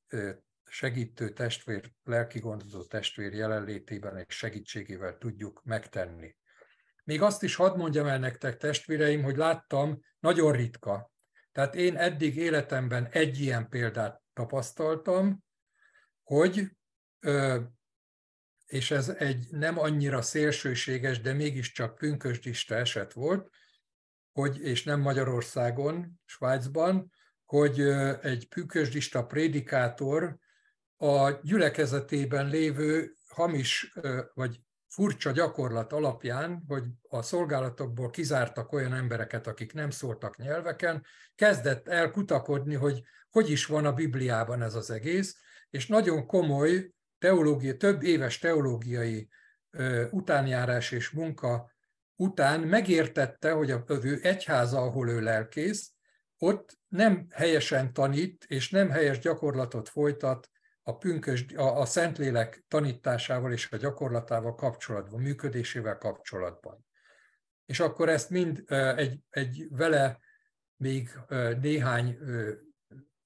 segítő testvér, lelki gondozó testvér jelenlétében egy segítségével tudjuk megtenni. Még azt is hadd mondjam el nektek, testvéreim, hogy láttam, nagyon ritka. Tehát én eddig életemben egy ilyen példát tapasztaltam, hogy, és ez egy nem annyira szélsőséges, de mégiscsak pünkösdista eset volt, hogy, és nem Magyarországon, Svájcban, hogy egy pünkösdista prédikátor a gyülekezetében lévő hamis vagy furcsa gyakorlat alapján, hogy a szolgálatokból kizártak olyan embereket, akik nem szóltak nyelveken, kezdett el kutakodni, hogy hogy is van a Bibliában ez az egész, és nagyon komoly teológia, több éves teológiai utánjárás és munka után megértette, hogy a ő egyháza, ahol ő lelkész, ott nem helyesen tanít, és nem helyes gyakorlatot folytat a, pünkös, a, a Szentlélek tanításával és a gyakorlatával kapcsolatban, működésével kapcsolatban. És akkor ezt mind egy, egy vele még néhány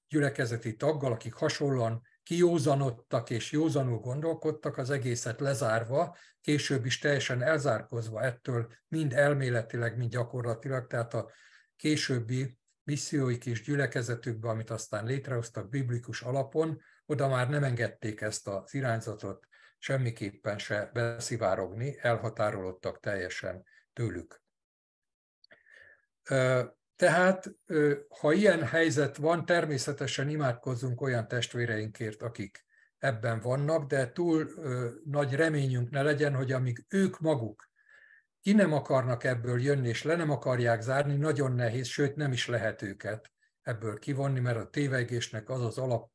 gyülekezeti taggal, akik hasonlóan kiózanodtak és józanul gondolkodtak, az egészet lezárva, később is teljesen elzárkozva ettől, mind elméletileg, mind gyakorlatilag, tehát a későbbi misszióik és gyülekezetükbe, amit aztán létrehoztak biblikus alapon, oda már nem engedték ezt az irányzatot semmiképpen se beszivárogni, elhatárolódtak teljesen tőlük. Tehát, ha ilyen helyzet van, természetesen imádkozzunk olyan testvéreinkért, akik ebben vannak, de túl nagy reményünk ne legyen, hogy amíg ők maguk ki nem akarnak ebből jönni, és le nem akarják zárni, nagyon nehéz, sőt nem is lehet őket ebből kivonni, mert a tévegésnek az az alap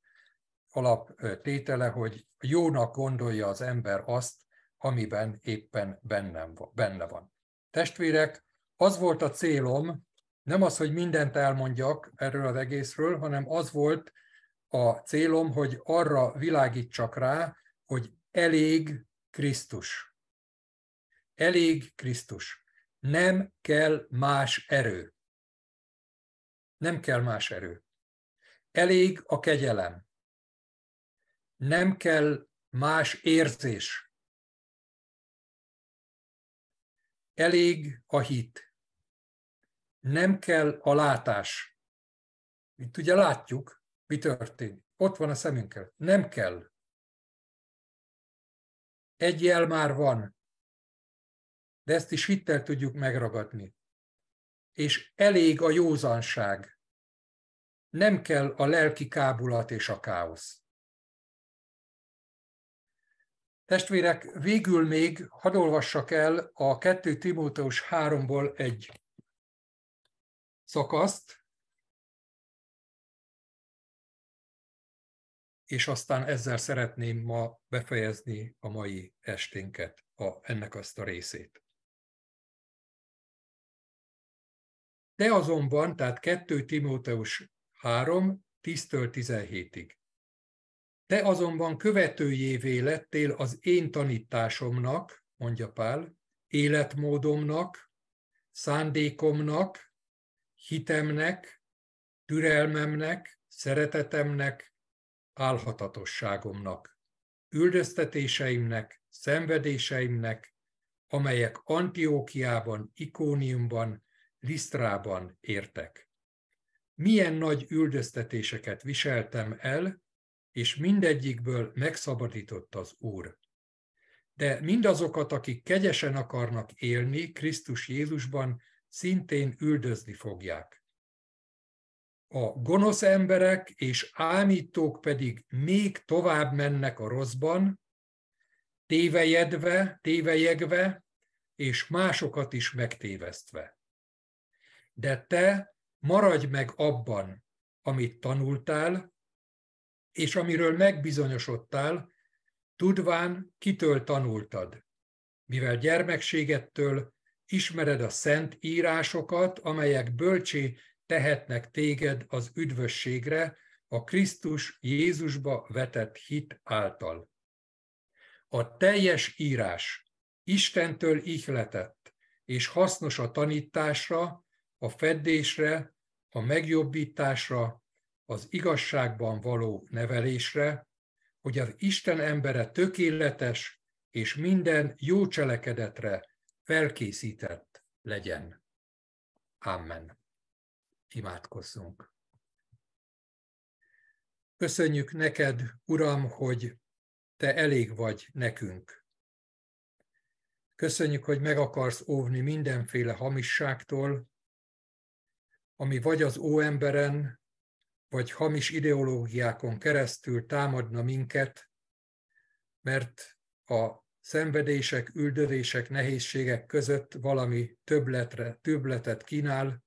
alaptétele, hogy jónak gondolja az ember azt, amiben éppen bennem, benne van. Testvérek, az volt a célom, nem az, hogy mindent elmondjak erről az egészről, hanem az volt a célom, hogy arra világítsak rá, hogy elég Krisztus. Elég Krisztus. Nem kell más erő. Nem kell más erő. Elég a kegyelem nem kell más érzés. Elég a hit. Nem kell a látás. Itt ugye látjuk, mi történik. Ott van a szemünkkel. Nem kell. Egy jel már van, de ezt is hittel tudjuk megragadni. És elég a józanság. Nem kell a lelki kábulat és a káosz. Testvérek, végül még hadd olvassak el a 2 Timóteus 3-ból egy szakaszt, és aztán ezzel szeretném ma befejezni a mai esténket, a, ennek azt a részét. De azonban, tehát 2 Timóteus 3, 10-től 17-ig. Te azonban követőjévé lettél az én tanításomnak, mondja Pál, életmódomnak, szándékomnak, hitemnek, türelmemnek, szeretetemnek, álhatatosságomnak, üldöztetéseimnek, szenvedéseimnek, amelyek Antiókiában, Ikóniumban, Lisztrában értek. Milyen nagy üldöztetéseket viseltem el, és mindegyikből megszabadított az Úr. De mindazokat, akik kegyesen akarnak élni Krisztus Jézusban, szintén üldözni fogják. A gonosz emberek és ámítók pedig még tovább mennek a rosszban, tévejedve, tévejegve, és másokat is megtévesztve. De te maradj meg abban, amit tanultál, és amiről megbizonyosodtál, tudván kitől tanultad, mivel gyermekségettől ismered a szent írásokat, amelyek bölcsé tehetnek téged az üdvösségre, a Krisztus Jézusba vetett hit által. A teljes írás Istentől ihletett, és hasznos a tanításra, a feddésre, a megjobbításra, az igazságban való nevelésre, hogy az Isten embere tökéletes és minden jó cselekedetre felkészített legyen. Amen. Imádkozzunk. Köszönjük neked, Uram, hogy te elég vagy nekünk. Köszönjük, hogy meg akarsz óvni mindenféle hamisságtól, ami vagy az óemberen, vagy hamis ideológiákon keresztül támadna minket, mert a szenvedések, üldözések, nehézségek között valami többletre, többletet kínál,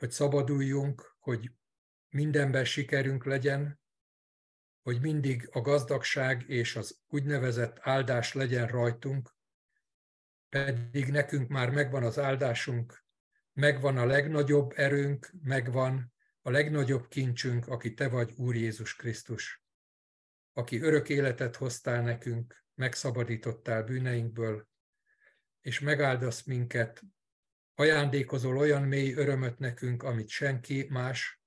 hogy szabaduljunk, hogy mindenben sikerünk legyen, hogy mindig a gazdagság és az úgynevezett áldás legyen rajtunk, pedig nekünk már megvan az áldásunk, megvan a legnagyobb erőnk, megvan a legnagyobb kincsünk, aki Te vagy, Úr Jézus Krisztus, aki örök életet hoztál nekünk, megszabadítottál bűneinkből, és megáldasz minket, ajándékozol olyan mély örömöt nekünk, amit senki más,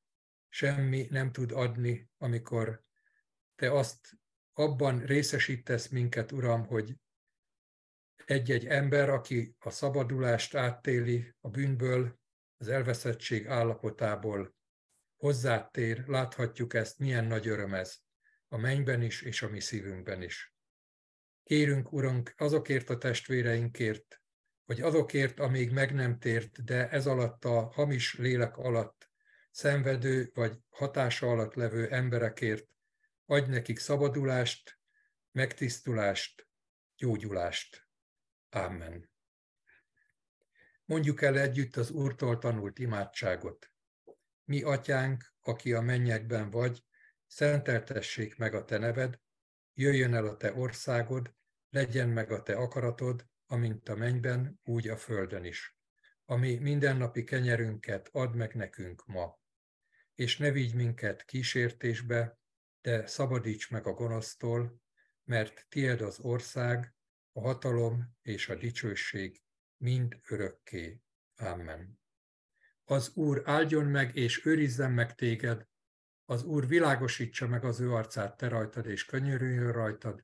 semmi nem tud adni, amikor Te azt abban részesítesz minket, Uram, hogy egy-egy ember, aki a szabadulást áttéli a bűnből, az elveszettség állapotából, hozzátér, láthatjuk ezt, milyen nagy öröm ez, a mennyben is és a mi szívünkben is. Kérünk, Urunk, azokért a testvéreinkért, hogy azokért, amíg meg nem tért, de ez alatt a hamis lélek alatt szenvedő vagy hatása alatt levő emberekért, adj nekik szabadulást, megtisztulást, gyógyulást. Amen. Mondjuk el együtt az Úrtól tanult imádságot mi atyánk, aki a mennyekben vagy, szenteltessék meg a te neved, jöjjön el a te országod, legyen meg a te akaratod, amint a mennyben, úgy a földön is. Ami mindennapi kenyerünket add meg nekünk ma. És ne vigy minket kísértésbe, de szabadíts meg a gonosztól, mert tied az ország, a hatalom és a dicsőség mind örökké. Amen. Az Úr áldjon meg és őrizzen meg téged, az Úr világosítsa meg az ő arcát te rajtad, és könyörüljön rajtad,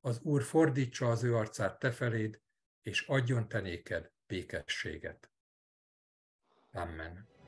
az Úr fordítsa az ő arcát te feléd, és adjon te néked békességet. Amen.